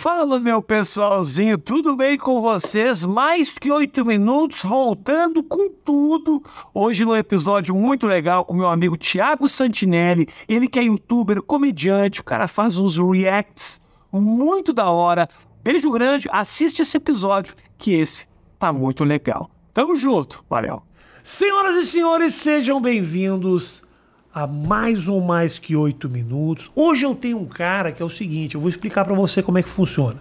Fala, meu pessoalzinho, tudo bem com vocês? Mais que oito minutos, voltando com tudo. Hoje num episódio muito legal com meu amigo Tiago Santinelli. Ele que é youtuber, comediante, o cara faz uns reacts muito da hora. Beijo grande, assiste esse episódio, que esse tá muito legal. Tamo junto, valeu. Senhoras e senhores, sejam bem-vindos mais ou mais que oito minutos. Hoje eu tenho um cara que é o seguinte, eu vou explicar para você como é que funciona.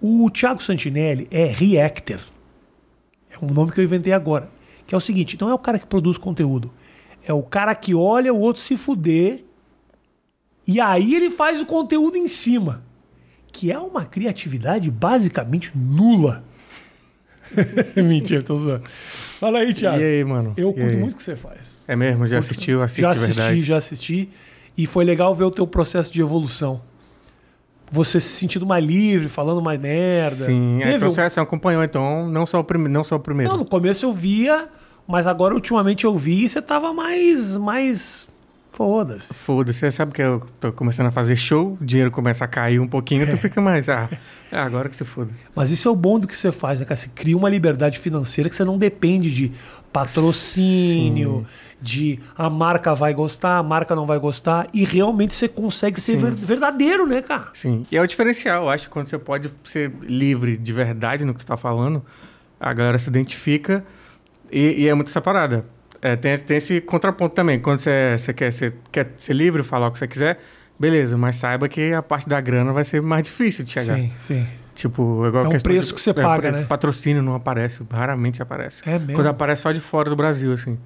O Thiago Santinelli é reactor. É um nome que eu inventei agora. Que é o seguinte, não é o cara que produz conteúdo. É o cara que olha o outro se fuder e aí ele faz o conteúdo em cima. Que é uma criatividade basicamente nula. Mentira, tô zoando. Fala aí, Thiago. E aí, mano? Eu e curto aí? muito o que você faz. É mesmo? Já assistiu? Assisti, já assisti, verdade. já assisti. E foi legal ver o teu processo de evolução. Você se sentindo mais livre, falando mais merda. Sim, é Teve é processo, um... acompanhou, então, não só, o prime... não só o primeiro. Não, no começo eu via, mas agora ultimamente eu vi e você tava mais, mais Foda-se. Foda-se. Você sabe que eu tô começando a fazer show, o dinheiro começa a cair um pouquinho, é. tu fica mais. Ah, é agora que se foda. Mas isso é o bom do que você faz, né, cara? Você cria uma liberdade financeira que você não depende de patrocínio, Sim. de a marca vai gostar, a marca não vai gostar. E realmente você consegue ser verdadeiro, né, cara? Sim. E é o diferencial, eu acho, quando você pode ser livre de verdade no que tu tá falando, a galera se identifica e, e é muito separada é, tem, tem esse contraponto também. Quando você, você quer, você quer ser livre, falar o que você quiser, beleza, mas saiba que a parte da grana vai ser mais difícil de chegar. Sim, sim. Tipo, igual é um preço tipo, que você é, paga, preço, né? Patrocínio não aparece, raramente aparece. É mesmo? Quando aparece só de fora do Brasil, assim.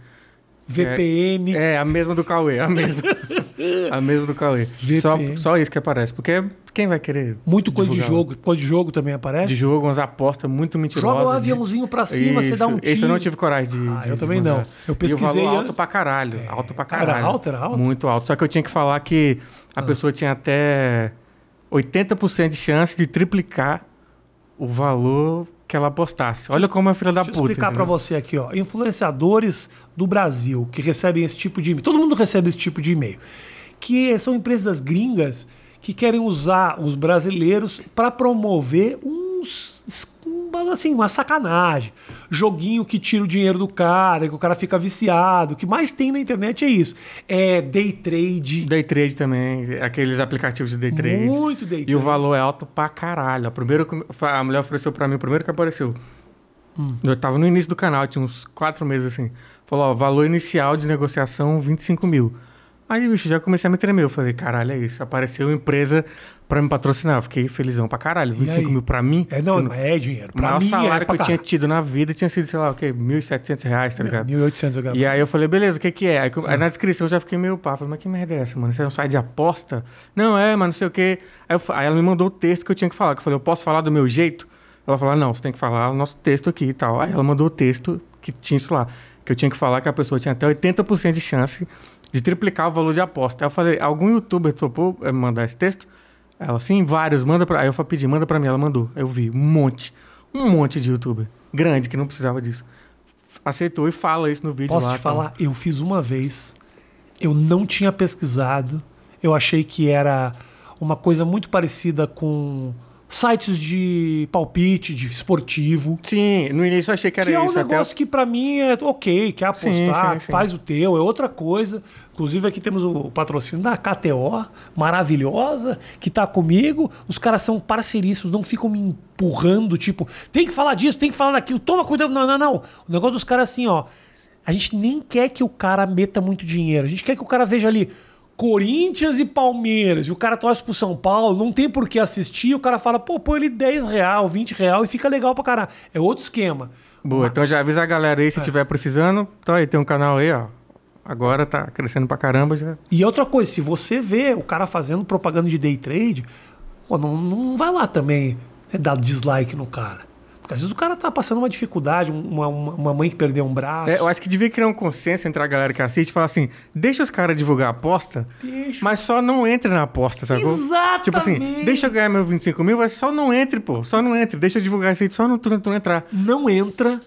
VPN. É, é a mesma do Cauê, é a mesma. a mesma do Cauê. Só, só isso que aparece. Porque é quem vai querer? Muito coisa de jogo. Coisa de jogo também aparece. De jogo, umas apostas muito mentirosas. Joga um aviãozinho pra cima, isso. você dá um tiro. Isso eu não tive coragem de. Ah, de eu também mandar. não. Eu pesquisei. E o alto pra caralho. É... Alto pra caralho. Era alto, era alto? Muito alto. Só que eu tinha que falar que a ah. pessoa tinha até 80% de chance de triplicar o valor que ela postasse. Olha como é filha da Deixa puta. Vou explicar para você aqui, ó. Influenciadores do Brasil que recebem esse tipo de e-mail. Todo mundo recebe esse tipo de e-mail. Que são empresas gringas que querem usar os brasileiros para promover uns mas assim, uma sacanagem. Joguinho que tira o dinheiro do cara, que o cara fica viciado. O que mais tem na internet é isso. É day trade. Day trade também, aqueles aplicativos de day trade. Muito day trade. E o valor é alto pra caralho. A, primeira, a mulher ofereceu pra mim, o primeiro que apareceu. Hum. Eu tava no início do canal, tinha uns quatro meses assim. Falou, ó, valor inicial de negociação 25 mil. Aí, bicho, já comecei a me tremer. Eu falei, caralho, é isso. Apareceu empresa pra me patrocinar. Eu fiquei felizão pra caralho. 25 mil pra mim. É, não, é dinheiro. Pra o maior mim, é salário é que eu tinha tido na vida tinha sido, sei lá, o quê? 1.700 reais, tá ligado? 1.800 eu E aí eu falei, beleza, o que que é? Aí, é. aí, na descrição eu já fiquei meio pá. Falei, mas que merda é essa, mano? Isso é um de aposta? Não, é, mas não sei o quê. Aí, eu, aí ela me mandou o texto que eu tinha que falar. Que eu falei, eu posso falar do meu jeito? Ela falou, ah, não, você tem que falar o nosso texto aqui e tal. Aí ela mandou o texto que tinha isso lá. Que eu tinha que falar que a pessoa tinha até 80% de chance de triplicar o valor de aposta. Aí eu falei, algum youtuber topou eh, mandar esse texto? Ela, sim, vários, manda pra. Aí eu falei, pedi, manda pra mim. Ela mandou. Eu vi um monte, um monte de youtuber. Grande, que não precisava disso. Aceitou e fala isso no vídeo. Posso lá, te tá falar? Então. Eu fiz uma vez, eu não tinha pesquisado, eu achei que era uma coisa muito parecida com sites de palpite, de esportivo. Sim, no início eu achei que era isso. Que é um negócio até... que para mim é ok, quer é apostar, sim, sim, sim. faz o teu, é outra coisa. Inclusive aqui temos o patrocínio da KTO, maravilhosa, que tá comigo. Os caras são parceiríssimos, não ficam me empurrando, tipo, tem que falar disso, tem que falar daquilo, toma cuidado. Não, não, não. O negócio dos caras é assim, ó, a gente nem quer que o cara meta muito dinheiro. A gente quer que o cara veja ali, Corinthians e Palmeiras, e o cara torce pro São Paulo, não tem por que assistir, o cara fala, pô, põe ele 10 real, 20 real e fica legal pra caralho. É outro esquema. Boa, Mas... então já avisa a galera aí se estiver é. precisando. Então aí tem um canal aí, ó. Agora tá crescendo pra caramba já. E outra coisa, se você vê o cara fazendo propaganda de day trade, pô, não, não vai lá também né, dar dislike no cara. Porque às vezes o cara tá passando uma dificuldade, uma, uma, uma mãe que perdeu um braço. É, eu acho que devia criar um consenso entre a galera que assiste e falar assim: deixa os caras divulgar a aposta, deixa. mas só não entre na aposta, sacou? Exatamente. Tipo assim, deixa eu ganhar meus 25 mil, mas só não entre, pô. Só não entre. Deixa eu divulgar isso aí, só não, não, tu não entrar. Não entra,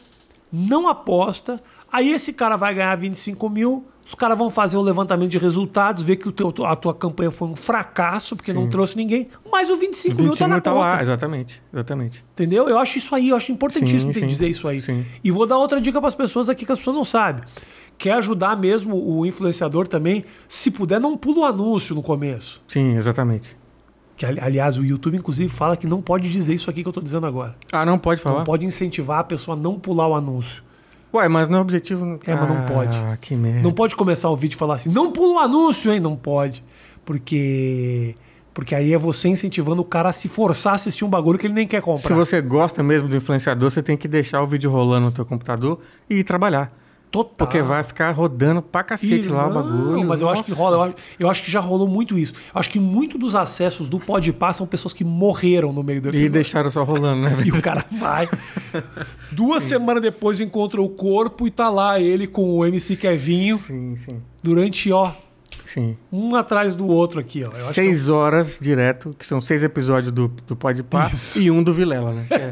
não aposta. Aí esse cara vai ganhar 25 mil, os caras vão fazer o um levantamento de resultados, ver que teu, a tua campanha foi um fracasso, porque Sim. não trouxe ninguém, mas o 25, 25 mil tá na mil tá conta. lá, exatamente, exatamente. Entendeu? Eu acho isso aí, eu acho importantíssimo sim, dizer isso aí. Sim. E vou dar outra dica para as pessoas aqui que as pessoas não sabem. Quer ajudar mesmo o influenciador também, se puder, não pula o anúncio no começo. Sim, exatamente. Que, aliás, o YouTube, inclusive, fala que não pode dizer isso aqui que eu estou dizendo agora. Ah, não pode falar? Não pode incentivar a pessoa a não pular o anúncio. Ué, mas não é objetivo. É, ah, mas não ah, pode. Ah, que merda. Não pode começar o vídeo e falar assim, não pula o um anúncio, hein? Não pode. Porque. Porque aí é você incentivando o cara a se forçar a assistir um bagulho que ele nem quer comprar. Se você gosta mesmo do influenciador, você tem que deixar o vídeo rolando no teu computador e ir trabalhar. Total. Porque vai ficar rodando pra cacete e, lá não, o bagulho. Mas eu Nossa. acho que rola, eu acho, eu acho, que já rolou muito isso. Eu acho que muito dos acessos do Podpah são pessoas que morreram no meio do episódio. E deixaram só rolando, né? e o cara vai. Duas semanas depois encontra o corpo e tá lá ele com o MC Kevinho. Sim, sim. Durante, ó, Sim. Um atrás do outro aqui, ó. Eu é seis eu... horas direto, que são seis episódios do, do Pode e um do Vilela, né? É,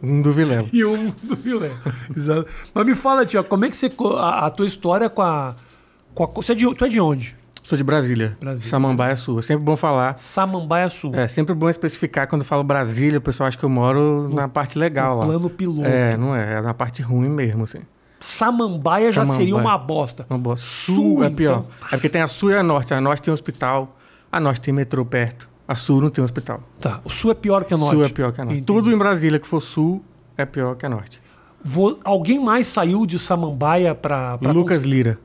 um do Vilela. E um do Vilela. Exato. Mas me fala, tio, como é que você. A, a tua história com a. Com a você é de, tu é de onde? Sou de Brasília. Brasília. Samambaia Sul. É sempre bom falar. Samambaia Sul. É sempre bom especificar quando eu falo Brasília, o pessoal acha que eu moro no, na parte legal lá. Plano piloto. É, não é. É na parte ruim mesmo, assim. Samambaia, Samambaia, já seria uma bosta. Uma bosta. Sul, sul é pior. Então... É porque tem a Sul e a Norte. A Norte tem hospital, a Norte tem metrô perto. A Sul não tem hospital. Tá. O Sul é pior que a Norte. Sul é pior que a Norte. Entendi. Tudo em Brasília que for Sul é pior que a Norte. Vou... Alguém mais saiu de Samambaia para... Pra... Lucas Lira.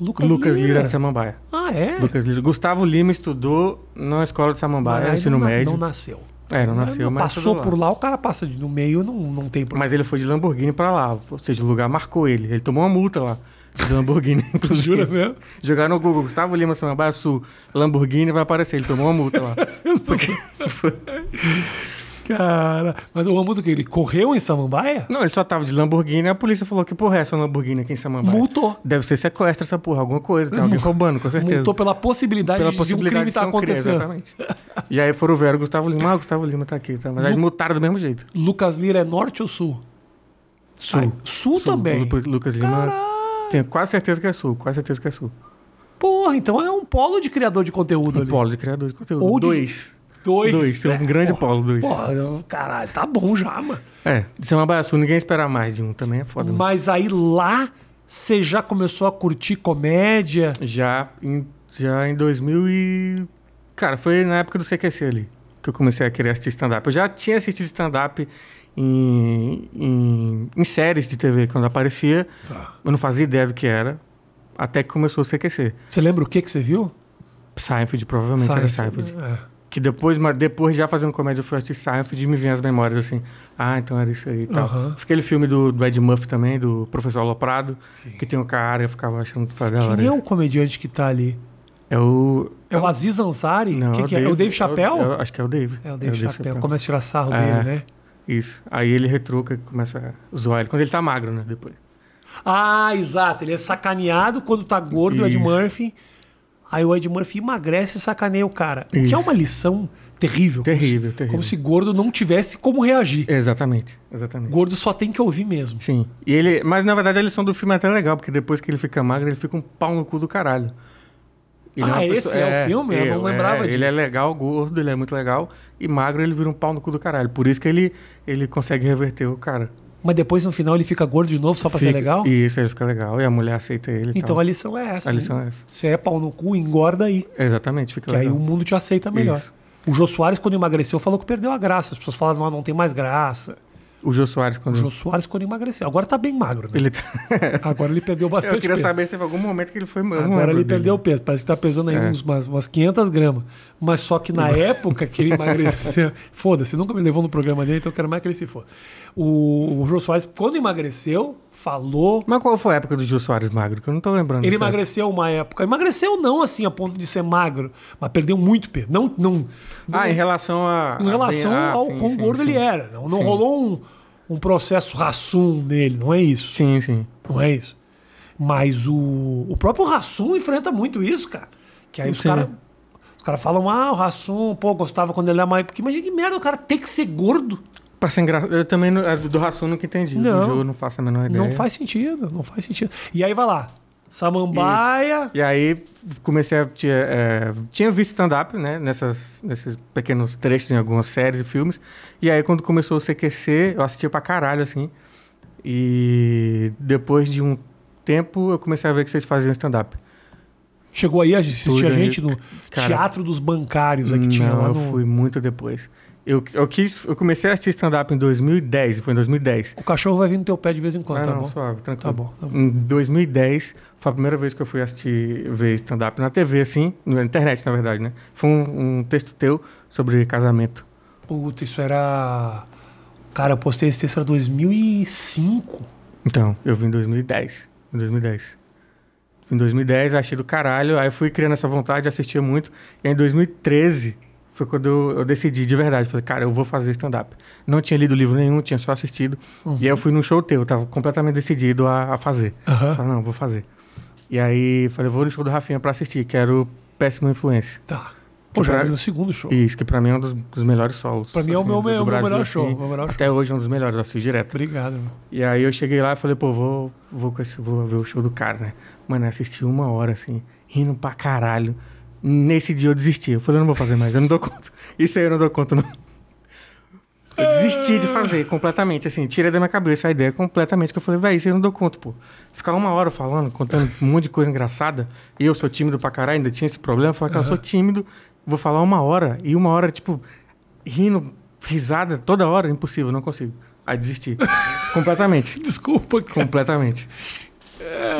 Lucas, Lucas Lira. Lira de Samambaia. Ah, é? Lucas Lira. Gustavo Lima estudou na escola de Samambaia, ensino não, médio. Não nasceu. É, não nasceu, mas passou por lá, o cara passa de, no meio, não, não tem problema. Mas ele foi de Lamborghini para lá, ou seja, o lugar marcou ele. Ele tomou uma multa lá de Lamborghini, Jura mesmo? Jogaram no Google, Gustavo Lima Samambaia Sul, Lamborghini vai aparecer, ele tomou uma multa lá. Porque... Cara, mas o Rambo do que? Ele correu em Samambaia? Não, ele só tava de Lamborghini e a polícia falou que porra é essa Lamborghini aqui em Samambaia? Multou. Deve ser sequestro essa porra, alguma coisa, tem alguém roubando, com certeza. Multou pela possibilidade, pela de, possibilidade de tá um crime estar tá acontecendo. e aí foram ver o Gustavo Lima, ah, o Gustavo Lima tá aqui, tá? mas Lu... aí multaram do mesmo jeito. Lucas Lira é norte ou sul? Sul. Ai, sul, sul, também? Sul. Lucas Lima... Caralho. Tenho quase certeza que é sul, quase certeza que é sul. Porra, então é um polo de criador de conteúdo um ali. polo de criador de conteúdo. Ou Dois. De Dois. Dois, é um né? grande porra, Paulo, dois. Porra, caralho, tá bom já, mano. É, é uma Baçu, ninguém espera mais de um também é foda. Mas mano. aí lá, você já começou a curtir comédia? Já em, já em 2000 e... Cara, foi na época do CQC ali que eu comecei a querer assistir stand-up. Eu já tinha assistido stand-up em, em, em, séries de TV, quando aparecia. Tá. Eu não fazia ideia do que era, até que começou o CQC. Você lembra o que, que você viu? Seinfeld, provavelmente Seinfeld, era Seinfeld. É que depois, mas depois já fazendo comédia, eu fui assistir Seinfeld e me vinha as memórias, assim. Ah, então era isso aí e tal. Uhum. Aquele filme do, do Ed Murphy também, do Professor Aloprado, que tem o um cara, eu ficava achando que fazia Quem é o comediante que tá ali? É o... É o Aziz Ansari? Não, é que é, que é? Dave, é o Dave Chappelle? É, é o, acho que é o Dave. É o Dave, é o Dave Chappelle. Começa a tirar sarro é, dele, né? Isso. Aí ele retruca e começa a zoar ele. Quando ele tá magro, né? Depois. Ah, exato. Ele é sacaneado quando tá gordo, isso. o Ed Murphy... Aí o Ed Murphy emagrece e sacaneia o cara. Isso. O que é uma lição terrível. Terrível, como se, terrível. Como se gordo não tivesse como reagir. Exatamente, exatamente. Gordo só tem que ouvir mesmo. Sim. E ele, mas na verdade a lição do filme é até legal, porque depois que ele fica magro, ele fica um pau no cu do caralho. Ele é ah, é esse pessoa... é, é, o é, filme? Eu, eu não é, lembrava é, disso. Ele é legal, gordo, ele é muito legal. E magro, ele vira um pau no cu do caralho. Por isso que ele, ele consegue reverter o cara mas depois no final ele fica gordo de novo só pra fica, ser legal? Isso, ele fica legal e a mulher aceita ele. Então tal. a lição é essa. A né? lição é essa. Você é pau no cu, engorda aí. Exatamente, fica que legal. aí o mundo te aceita melhor. Isso. O Jô Soares, quando emagreceu, falou que perdeu a graça. As pessoas falam, não, não tem mais graça. O Jô Soares quando. O Jô Soares quando emagreceu. Agora tá bem magro, né? Ele tá... Agora ele perdeu bastante peso. Eu queria peso. saber se teve algum momento que ele foi magro. Agora ele perdeu perdeu peso. Parece que tá pesando aí é. uns, umas, umas 500 gramas. Mas só que na época que ele emagreceu. Foda-se, nunca me levou no programa dele, então eu quero mais que ele se foda. O, o Jô Soares, quando emagreceu, falou. Mas qual foi a época do Jô Soares magro? Que eu não tô lembrando. Ele emagreceu uma época. Emagreceu não assim a ponto de ser magro, mas perdeu muito peso. Não, não, ah, em relação a. Em relação a, ah, ao quão gordo sim. ele era. Não, não rolou um, um processo rassum nele, não é isso? Sim, sim. Não é isso. Mas o, o próprio Rassum enfrenta muito isso, cara. Que aí sim. os caras caras falam, ah, o Rassum, pô, gostava quando ele era mais. Porque imagina que merda, o cara tem que ser gordo. Pra ser engra... Eu também, não, é, do Rassum, nunca entendi. Não, do jogo, não faço a menor ideia. Não faz sentido, não faz sentido. E aí vai lá, Samambaia. Isso. E aí comecei a. Tinha, é, tinha visto stand-up, né? Nessas, nesses pequenos trechos em algumas séries e filmes. E aí, quando começou o CQC, eu assistia pra caralho, assim. E depois de um tempo, eu comecei a ver que vocês faziam stand-up. Chegou aí a assistir a gente no cara, Teatro dos Bancários, é que tinha não, lá no... eu fui muito depois. Eu, eu, quis, eu comecei a assistir stand-up em 2010, foi em 2010. O cachorro vai vir no teu pé de vez em quando, ah, tá, não, bom? Suave, tranquilo. Tá bom, tá bom. Em 2010, foi a primeira vez que eu fui assistir ver stand-up na TV, assim, na internet, na verdade, né? Foi um, um texto teu sobre casamento. Puta, isso era... Cara, eu postei esse texto em 2005. Então, eu vi em 2010. Em 2010 em 2010, achei do caralho. Aí fui criando essa vontade, assistia muito. E em 2013 foi quando eu, eu decidi de verdade. Falei, cara, eu vou fazer stand-up. Não tinha lido livro nenhum, tinha só assistido. Uhum. E aí eu uhum. fui num show teu, tava completamente decidido a, a fazer. Uhum. Falei, não, vou fazer. E aí falei, vou no show do Rafinha pra assistir, que era o Péssimo Influência. Tá. Pô, já pra... no segundo show. Isso, que pra mim é um dos, dos melhores solos. Pra mim assim, é o assim, meu, do, do Brasil, melhor show, assim, melhor Até show. hoje é um dos melhores, eu assisto direto. Obrigado. Mano. E aí eu cheguei lá e falei, pô, vou, vou, esse, vou ver o show do cara, né? Mano, eu assisti uma hora, assim, rindo pra caralho. Nesse dia eu desisti. Eu falei, eu não vou fazer mais, eu não dou conta. Isso aí eu não dou conta, não. Eu desisti de fazer completamente, assim, tirei da minha cabeça a ideia completamente, que eu falei, velho, isso eu não dou conta, pô. Ficar uma hora falando, contando um monte de coisa engraçada, e eu sou tímido pra caralho, ainda tinha esse problema, eu falei, uhum. eu sou tímido, vou falar uma hora, e uma hora, tipo, rindo, risada, toda hora, impossível, não consigo. Aí desisti. completamente. Desculpa, cara. Completamente. É...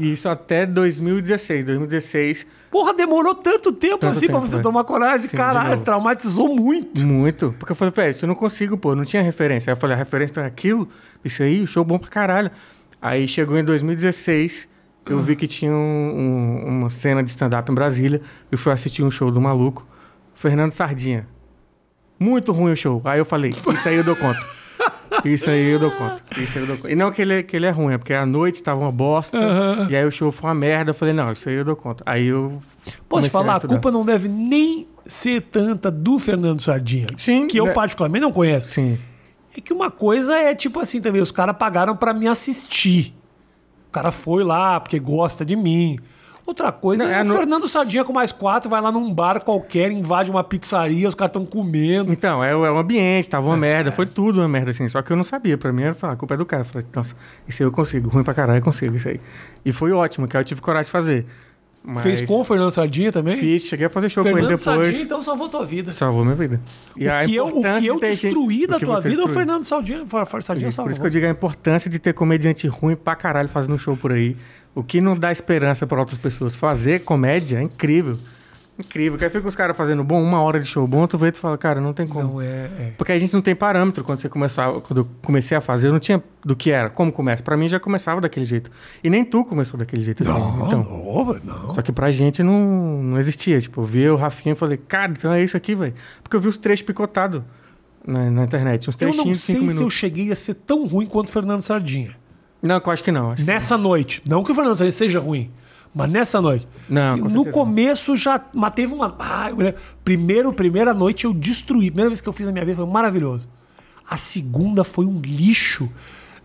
Isso até 2016. 2016. Porra, demorou tanto tempo tanto assim tempo, pra você é. tomar coragem. Sim, Caralho, traumatizou muito. Muito. Porque eu falei, velho isso eu não consigo, pô. Não tinha referência. Aí eu falei, a referência era é aquilo, isso aí, o show bom pra caralho. Aí chegou em 2016, eu vi que tinha um, um, uma cena de stand-up em Brasília. Eu fui assistir um show do maluco, Fernando Sardinha. Muito ruim o show. Aí eu falei, isso aí eu dou conta. Isso aí eu dou conta. Isso aí eu dou conta. E não que ele, é, que ele é ruim, é porque a noite tava uma bosta, e aí o show foi uma merda. Eu falei, não, isso aí eu dou conta. Aí eu. Posso falar, a, a culpa não deve nem ser tanta do Fernando Sardinha. Sim. Que eu, né? particularmente, não conheço. Sim. É que uma coisa é tipo assim também, os caras pagaram para me assistir. O cara foi lá porque gosta de mim. Outra coisa não, é, é, o no... Fernando Sardinha com mais quatro vai lá num bar qualquer, invade uma pizzaria, os caras estão comendo. Então, é, o é um ambiente, tava uma é, merda, é. foi tudo uma merda assim. Só que eu não sabia, pra mim era falar, a culpa é do cara. Eu falei, nossa, isso aí eu consigo, ruim pra caralho, eu consigo isso aí. E foi ótimo, que eu tive coragem de fazer. Mas... Fez com o Fernando Sardinha também? Fiz, cheguei a fazer show Fernando com ele depois. Fernando Sardinha, então, salvou tua vida. Salvou minha vida. E o, que eu, é o que é eu destruí da tua vida, é o Fernando Sardinha, Sardinha salvou. Por isso que eu digo a importância de ter comediante ruim pra caralho fazendo um show por aí. O que não dá esperança para outras pessoas. Fazer comédia é incrível. Incrível. Que aí fica os caras fazendo bom, uma hora de show bom, tu vê e tu fala, cara, não tem como. Não, é, é. Porque a gente não tem parâmetro quando você começou, quando eu comecei a fazer, eu não tinha do que era, como começa. Pra mim já começava daquele jeito. E nem tu começou daquele jeito. Assim, não, assim, então. não, não. Só que pra gente não, não existia. Tipo, eu vi o Rafinha e falei, cara, então é isso aqui, velho. Porque eu vi os três picotados na, na, internet, uns cinco minutos Eu não sei se minutos. eu cheguei a ser tão ruim quanto o Fernando Sardinha. Não, eu acho que não. Acho Nessa que não. noite. Não que o Fernando Sardinha seja ruim. Mas nessa noite. Não, com no começo não. já. Mas teve uma. Ah, primeiro, primeira noite eu destruí. Primeira vez que eu fiz na minha vida foi maravilhoso. A segunda foi um lixo.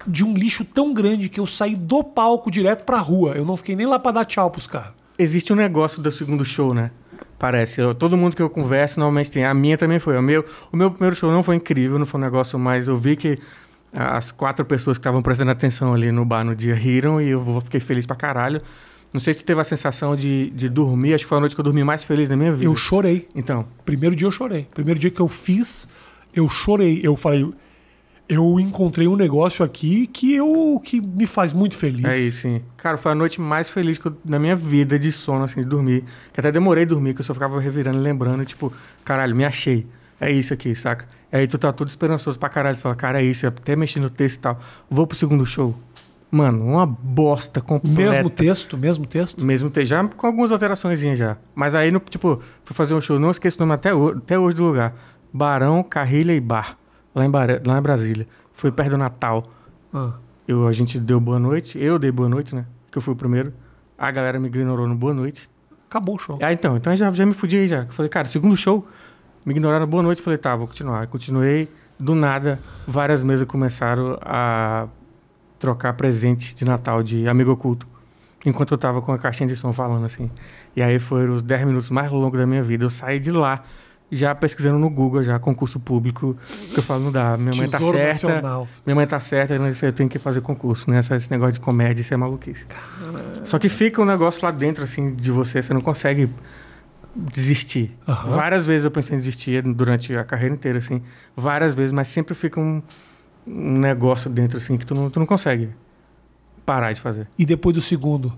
De um lixo tão grande que eu saí do palco direto pra rua. Eu não fiquei nem lá pra dar tchau pros caras. Existe um negócio do segundo show, né? Parece. Eu, todo mundo que eu converso normalmente tem. A minha também foi. O meu, o meu primeiro show não foi incrível, não foi um negócio, mas eu vi que as quatro pessoas que estavam prestando atenção ali no bar no dia riram e eu fiquei feliz pra caralho. Não sei se tu teve a sensação de, de dormir, acho que foi a noite que eu dormi mais feliz da minha vida. Eu chorei. Então. Primeiro dia eu chorei. Primeiro dia que eu fiz, eu chorei. Eu falei, eu encontrei um negócio aqui que eu que me faz muito feliz. É isso, sim. Cara, foi a noite mais feliz que eu, na minha vida de sono, assim, de dormir. Que até demorei a dormir, que eu só ficava revirando, lembrando, tipo, caralho, me achei. É isso aqui, saca? Aí tu tá todo esperançoso pra caralho. Tu fala, cara, é isso, é até mexi no texto e tal. Vou pro segundo show. Mano, uma bosta completa. Mesmo texto, mesmo texto? Mesmo texto, já com algumas alterações já. Mas aí, no, tipo, fui fazer um show, não esqueço o nome até, hoje, até hoje do lugar. Barão, Carrilha e Bar, lá em, Bar, lá em Brasília. Foi perto do Natal. Ah. Eu, a gente deu boa noite, eu dei boa noite, né? Que eu fui o primeiro. A galera me ignorou no boa noite. Acabou o show. Ah, então, então já, já me fudi aí já. falei, cara, segundo show, me ignoraram boa noite. falei, tá, vou continuar. continuei, do nada, várias mesas começaram a trocar presente de Natal de amigo oculto, enquanto eu tava com a caixinha de som falando assim. E aí foram os 10 minutos mais longos da minha vida. Eu saí de lá já pesquisando no Google, já concurso público, que eu falo, não dá, minha mãe tá certa. Nacional. Minha mãe tá certa, eu tenho que fazer concurso, né? Esse negócio de comédia, isso é maluquice. Caramba. Só que fica um negócio lá dentro, assim, de você, você não consegue desistir. Uhum. Várias vezes eu pensei em desistir durante a carreira inteira, assim, várias vezes, mas sempre fica um um negócio dentro assim que tu não, tu não consegue parar de fazer. E depois do segundo?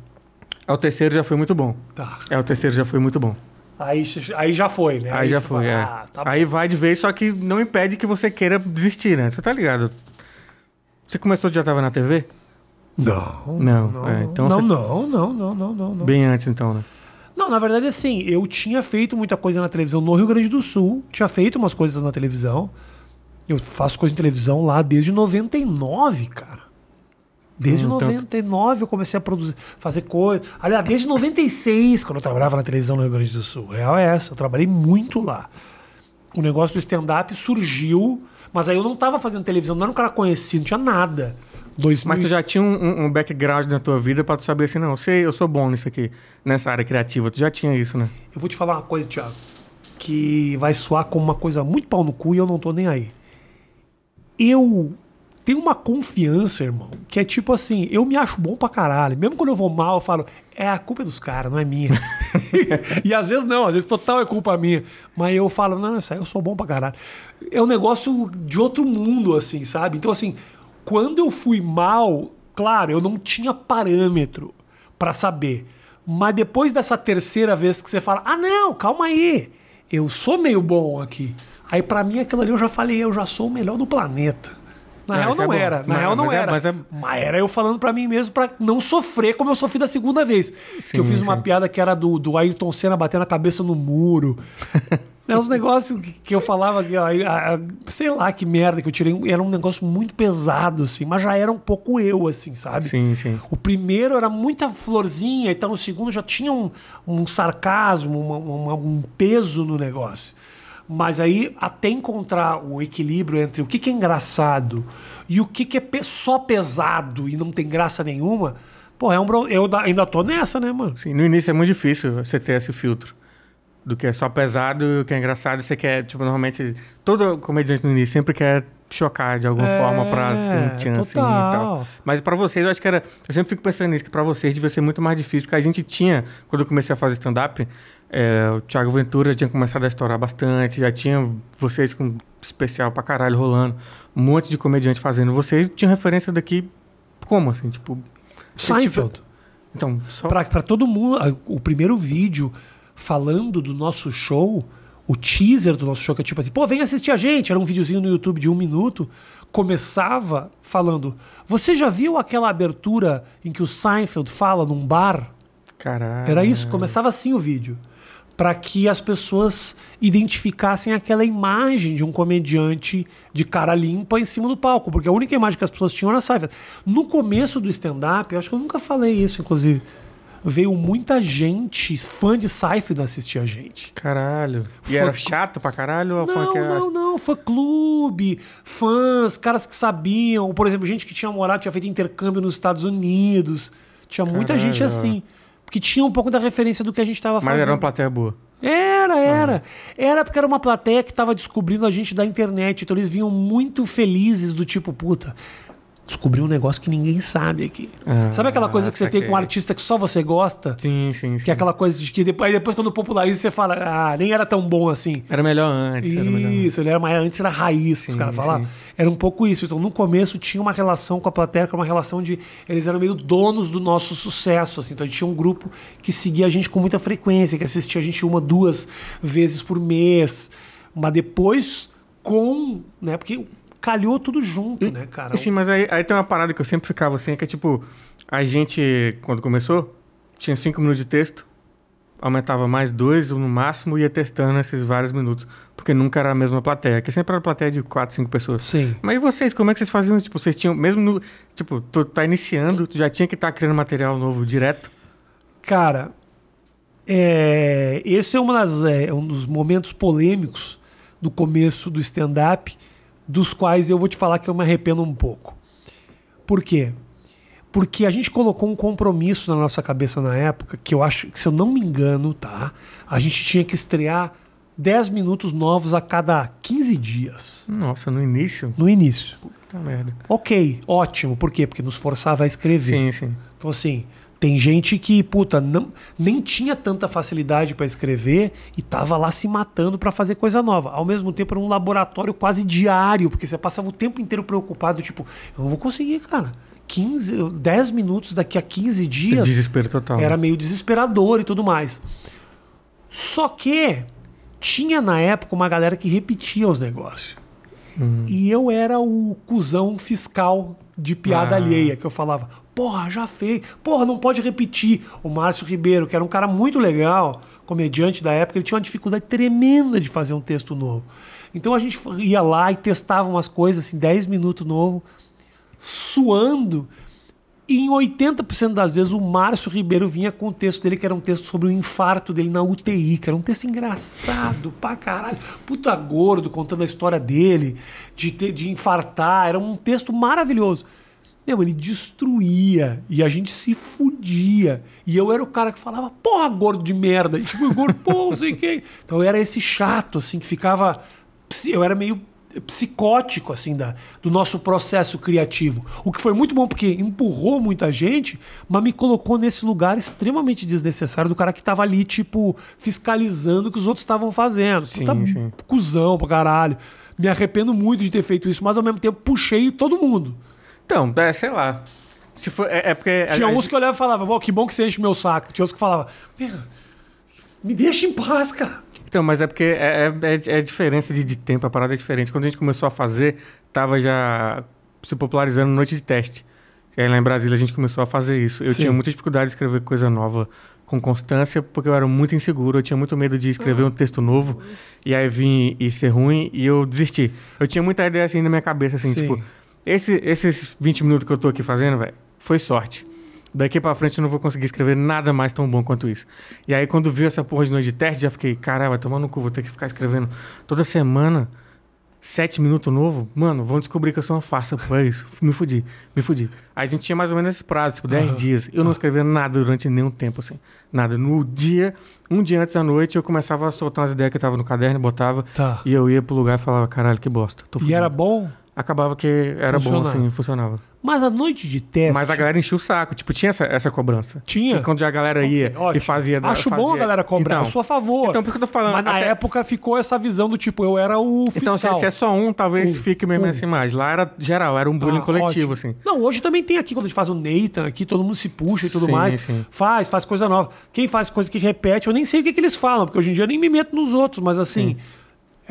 É o terceiro já foi muito bom. Tá. É o terceiro já foi muito bom. Aí, aí já foi, né? Aí, aí já foi, fala, é. Ah, tá Aí vai de vez, só que não impede que você queira desistir, né? Você tá ligado? Você começou, já tava na TV? Não. Não, não, é, então não, você... não, não, não, não, não, não. Bem antes então, né? Não, na verdade, assim, eu tinha feito muita coisa na televisão no Rio Grande do Sul, tinha feito umas coisas na televisão, eu faço coisa de televisão lá desde 99, cara. Desde hum, 99 tanto. eu comecei a produzir, fazer coisa. Aliás, desde 96, quando eu trabalhava na televisão no Rio Grande do Sul. Real é essa, eu trabalhei muito lá. O negócio do stand-up surgiu, mas aí eu não estava fazendo televisão, não era um cara conhecido, não tinha nada. 2000... Mas tu já tinha um, um background na tua vida para tu saber assim, não, eu sei, eu sou bom nisso aqui, nessa área criativa. Tu já tinha isso, né? Eu vou te falar uma coisa, Thiago, que vai soar como uma coisa muito pau no cu e eu não tô nem aí eu tenho uma confiança, irmão, que é tipo assim, eu me acho bom pra caralho. Mesmo quando eu vou mal, eu falo, é a culpa é dos caras, não é minha. e às vezes não, às vezes total é culpa minha. Mas eu falo, não, isso aí eu sou bom pra caralho. É um negócio de outro mundo, assim, sabe? Então, assim, quando eu fui mal, claro, eu não tinha parâmetro para saber. Mas depois dessa terceira vez que você fala, ah, não, calma aí, eu sou meio bom aqui. Aí para mim aquilo ali eu já falei, eu já sou o melhor do planeta. Na ah, é não, real não é era, na mas, real não mas era. É, mas, é... mas, era eu falando para mim mesmo para não sofrer como eu sofri da segunda vez. Sim, que eu fiz sim. uma piada que era do, do Ayrton Senna batendo a cabeça no muro. né, uns negócios que eu falava, que, ó, sei lá que merda que eu tirei. Era um negócio muito pesado, assim, mas já era um pouco eu, assim, sabe? Sim, sim. O primeiro era muita florzinha, então o segundo já tinha um, um sarcasmo, uma, uma, um peso no negócio. Mas aí, até encontrar o equilíbrio entre o que, que é engraçado e o que, que é só pesado e não tem graça nenhuma, pô, é um eu ainda tô nessa, né, mano? Sim, no início é muito difícil você ter esse filtro do que é só pesado e o que é engraçado. Você quer, tipo, normalmente, todo comediante no início sempre quer chocar de alguma é, forma pra ter um chance total. Assim, e tal. Mas pra vocês, eu acho que era. Eu sempre fico pensando nisso, que pra vocês devia ser muito mais difícil, porque a gente tinha, quando eu comecei a fazer stand-up, é, o Thiago Ventura tinha começado a estourar bastante, já tinha vocês com especial pra caralho rolando, um monte de comediante fazendo. Vocês tinham referência daqui como, assim, tipo... Seinfeld. Tipo, então, só... Pra, pra todo mundo, o primeiro vídeo falando do nosso show, o teaser do nosso show, que é tipo assim, pô, vem assistir a gente, era um videozinho no YouTube de um minuto, começava falando, você já viu aquela abertura em que o Seinfeld fala num bar? Caralho. Era isso, começava assim o vídeo para que as pessoas identificassem aquela imagem de um comediante de cara limpa em cima do palco, porque a única imagem que as pessoas tinham era essa. No começo do stand-up, acho que eu nunca falei isso, inclusive, veio muita gente, fã de Seifert, assistir a gente. Caralho. E fã... era chato pra caralho? Não, fã que era... não, não. Fã-clube, fãs, caras que sabiam. Por exemplo, gente que tinha morado, tinha feito intercâmbio nos Estados Unidos. Tinha caralho. muita gente assim. Porque tinha um pouco da referência do que a gente estava fazendo. Mas era uma plateia boa. Era, era. Uhum. Era porque era uma plateia que estava descobrindo a gente da internet. Então eles vinham muito felizes do tipo, puta, descobri um negócio que ninguém sabe aqui. Ah, sabe aquela coisa que você saquei. tem com um artista que só você gosta? Sim, sim, sim. Que é aquela coisa de que depois, depois quando populariza, você fala, ah, nem era tão bom assim. Era melhor antes. Isso, era melhor. ele era maior antes, era raiz, sim, que os caras falavam. Era um pouco isso. Então, no começo, tinha uma relação com a plateia, que era uma relação de. Eles eram meio donos do nosso sucesso, assim. Então, a gente tinha um grupo que seguia a gente com muita frequência, que assistia a gente uma, duas vezes por mês. Mas depois, com. Né, porque calhou tudo junto, né, cara? Sim, mas aí, aí tem uma parada que eu sempre ficava assim, é que é tipo, a gente, quando começou, tinha cinco minutos de texto, aumentava mais dois no máximo e ia testando esses vários minutos. Porque nunca era a mesma plateia, que sempre era uma plateia de quatro, cinco pessoas. Sim. Mas e vocês, como é que vocês faziam? Tipo, vocês tinham, mesmo no. Tipo, tu tá iniciando, tu já tinha que estar tá criando material novo direto? Cara, é, esse é, das, é um dos momentos polêmicos do começo do stand-up dos quais eu vou te falar que eu me arrependo um pouco. Por quê? Porque a gente colocou um compromisso na nossa cabeça na época, que eu acho que, se eu não me engano, tá? A gente tinha que estrear 10 minutos novos a cada 15 dias. Nossa, no início? No início. Puta merda. Ok, ótimo. Por quê? Porque nos forçava a escrever. Sim, sim. Então, assim, tem gente que, puta, não, nem tinha tanta facilidade para escrever e tava lá se matando para fazer coisa nova. Ao mesmo tempo, era um laboratório quase diário, porque você passava o tempo inteiro preocupado, tipo, eu não vou conseguir, cara. 15, 10 minutos daqui a 15 dias. Desespero total. Era né? meio desesperador e tudo mais. Só que tinha na época uma galera que repetia os negócios. Hum. E eu era o cuzão fiscal de piada ah. alheia, que eu falava, Porra, já fez. Porra, não pode repetir. O Márcio Ribeiro, que era um cara muito legal, comediante da época, ele tinha uma dificuldade tremenda de fazer um texto novo. Então a gente ia lá e testava umas coisas, assim, 10 minutos novo, suando. E em 80% das vezes o Márcio Ribeiro vinha com o texto dele, que era um texto sobre o infarto dele na UTI, que era um texto engraçado pra caralho. Puta gordo contando a história dele, de, ter, de infartar. Era um texto maravilhoso. Meu, ele destruía e a gente se fudia. E eu era o cara que falava, porra, gordo de merda. E tipo, gordo, pô, sei quem. Então eu era esse chato, assim, que ficava. Eu era meio psicótico, assim, da, do nosso processo criativo. O que foi muito bom, porque empurrou muita gente, mas me colocou nesse lugar extremamente desnecessário do cara que tava ali, tipo, fiscalizando o que os outros estavam fazendo. Sim, Puta sim. Cusão pra caralho. Me arrependo muito de ter feito isso, mas ao mesmo tempo puxei todo mundo. Então, é, sei lá. Se for, é, é porque. Tinha uns gente... que eu olhava e falava, bom, que bom que você enche meu saco. Tinha uns que falava, me deixa em paz, cara. Então, mas é porque é, é, é, é diferença de, de, tempo, a parada é diferente. Quando a gente começou a fazer, tava já se popularizando noite de teste. E aí lá em Brasília a gente começou a fazer isso. Eu Sim. tinha muita dificuldade de escrever coisa nova com constância, porque eu era muito inseguro, eu tinha muito medo de escrever um texto novo, e aí vim e ser ruim, e eu desisti. Eu tinha muita ideia assim na minha cabeça, assim, Sim. tipo, esse, esses 20 minutos que eu tô aqui fazendo, velho, foi sorte. Daqui pra frente eu não vou conseguir escrever nada mais tão bom quanto isso. E aí, quando vi essa porra de noite de teste, já fiquei, caralho, vai tomar no cu, vou ter que ficar escrevendo toda semana sete minutos novo, mano, vão descobrir que eu sou uma farsa. É isso. Me fudi, me fudi. Aí a gente tinha mais ou menos esse prazo, tipo, 10 uhum. dias. Eu não escrevia nada durante nenhum tempo, assim. Nada. No dia, um dia antes da noite, eu começava a soltar umas ideias que eu tava no caderno, botava. Tá. E eu ia pro lugar e falava, caralho, que bosta. e era bom? acabava que era bom, assim, funcionava. Mas a noite de teste. Mas a galera enchia o saco. Tipo, tinha essa, essa cobrança. Tinha. Que quando a galera ia e fazia... Acho fazia... bom a galera cobrar, então. eu sou a favor. então, por que eu tô falando, Mas na até- época ficou essa visão do tipo, eu era o fiscal. então se, se é só um, talvez uh, fique mesmo uh. essa imagem. Lá era geral, era um bullying Ah, coletivo, ótimo. assim. Não, hoje também tem aqui, quando a gente faz o Nathan aqui, todo mundo se puxa e tudo Sim, mais. sim. Faz, faz coisa nova. Quem faz coisa que repete, eu nem sei o que, que eles falam, porque hoje em dia eu nem me meto nos outros, mas assim,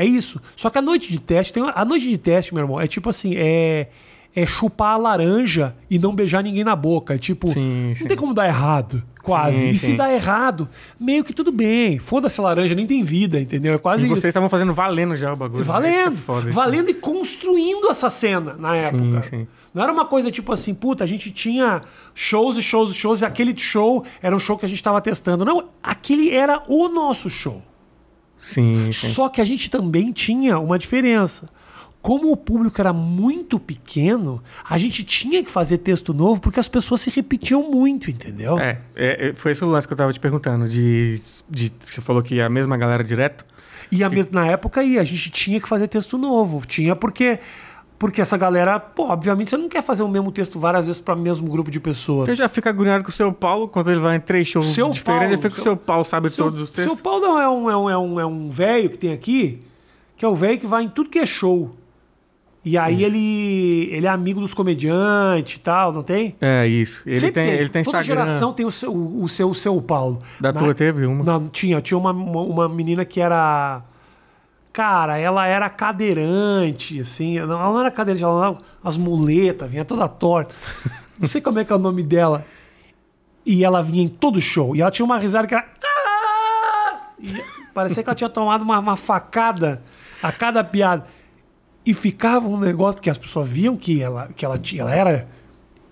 é isso. Só que a noite de teste, tem uma, a noite de teste, meu irmão, é tipo assim, é é chupar a laranja e não beijar ninguém na boca. É tipo, sim, não sim. tem como dar errado, quase. Sim, e se dá errado, meio que tudo bem. Foda-se a laranja, nem tem vida, entendeu? É quase sim, vocês estavam fazendo valendo já o bagulho. Né? É valendo. Né? valendo né? e construindo essa cena na época. Não era uma coisa tipo assim, puta, a gente tinha shows e shows e shows e aquele show era um show que a gente estava testando. Não, aquele era o nosso show. Sim, sim. Só que a gente também tinha uma diferença. Como o público era muito pequeno, a gente tinha que fazer texto novo porque as pessoas se repetiam muito, entendeu? É, é, é foi esse o lance que eu estava te perguntando, de, de você falou que a mesma galera direto. E a mesma, na época aí, a gente tinha que fazer texto novo. Tinha porque porque essa galera, pô, obviamente você não quer fazer o mesmo texto várias vezes para o mesmo grupo de pessoas. Você já fica agoniado com o seu Paulo quando ele vai em três shows seu diferentes, Paulo, ele fica com o seu Paulo, sabe seu, todos os textos. Seu Paulo não é um, é um, é um, é um velho que tem aqui, que é um velho que vai em tudo que é show. E aí isso. ele, ele é amigo dos comediantes e tal, não tem? É, isso. Ele tem, tem, ele tem Toda geração tem o seu, o, o seu, o seu Paulo. Da na, né? tua teve uma? não tinha, tinha uma, uma, uma menina que era Cara, ela era cadeirante, assim. Ela não era cadeirante, ela usava as muletas, vinha toda torta. Não sei como é que é o nome dela. E ela vinha em todo show. E ela tinha uma risada que era. Ah! E parecia que ela tinha tomado uma, uma facada a cada piada. E ficava um negócio, porque as pessoas viam que ela, que ela, ela era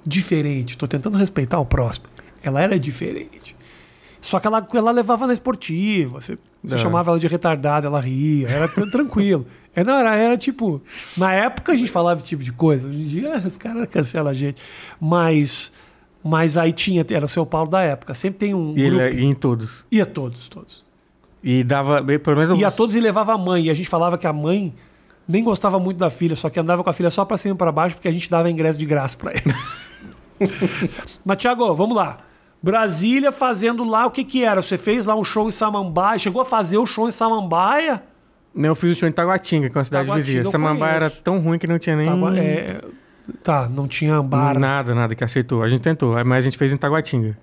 diferente. Estou tentando respeitar o próximo. Ela era diferente. Só que ela, ela levava na esportiva, você, você é. chamava ela de retardada, ela ria, era tranquilo. Era, é, era, era tipo. Na época a gente falava esse tipo de coisa, hoje em dia ah, os caras cancelam a gente. Mas. Mas aí tinha, era o São Paulo da época. Sempre tem um. E grupo. ia em todos? Ia todos, todos. E dava. Pelo menos alguns... Ia todos e levava a mãe. E a gente falava que a mãe nem gostava muito da filha, só que andava com a filha só para cima e pra baixo, porque a gente dava ingresso de graça para ela. Mas, Thiago, vamos lá. Brasília fazendo lá, o que que era? Você fez lá um show em Samambaia? Chegou a fazer o show em Samambaia? Não, eu fiz o show em Taguatinga, que é uma cidade vizinha. Samambaia era tão ruim que não tinha nem... Tagua... É... Tá, não tinha Ambara. Nada, nada que aceitou. A gente tentou, é, mas a gente fez em Taguatinga.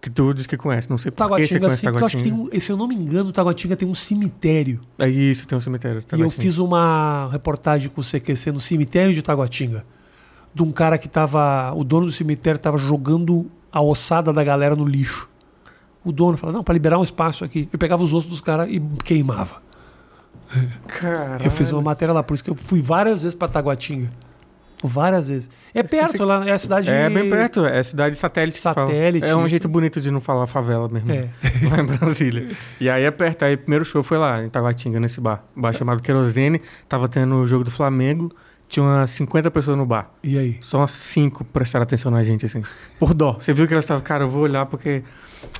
Que tu diz que conhece, não sei por Taguatinga, que você conhece sim, Taguatinga. Eu acho que tem, um, se eu não me engano, Taguatinga tem um cemitério. É isso, tem um cemitério. Taguatinga. E eu fiz uma reportagem com o CQC no cemitério de Taguatinga. De um cara que tava. O dono do cemitério tava jogando a ossada da galera no lixo. O dono falou não, para liberar um espaço aqui. Eu pegava os ossos dos caras e queimava. Caralho. Eu fiz uma matéria lá, por isso que eu fui várias vezes para Taguatinga. Várias vezes. É perto, Esse... lá é a cidade. É bem perto, é a cidade satélite. Satélite. É um jeito bonito de não falar favela mesmo. É. Né? Lá em Brasília. E aí é perto. Aí o primeiro show foi lá, em Taguatinga, nesse bar. Bar tá. chamado Querosene. Tava tendo o jogo do Flamengo tinha umas 50 pessoas no bar. E aí? Só umas 5 prestaram atenção na gente, assim. Por dó. Você viu que elas estavam, cara, eu vou olhar porque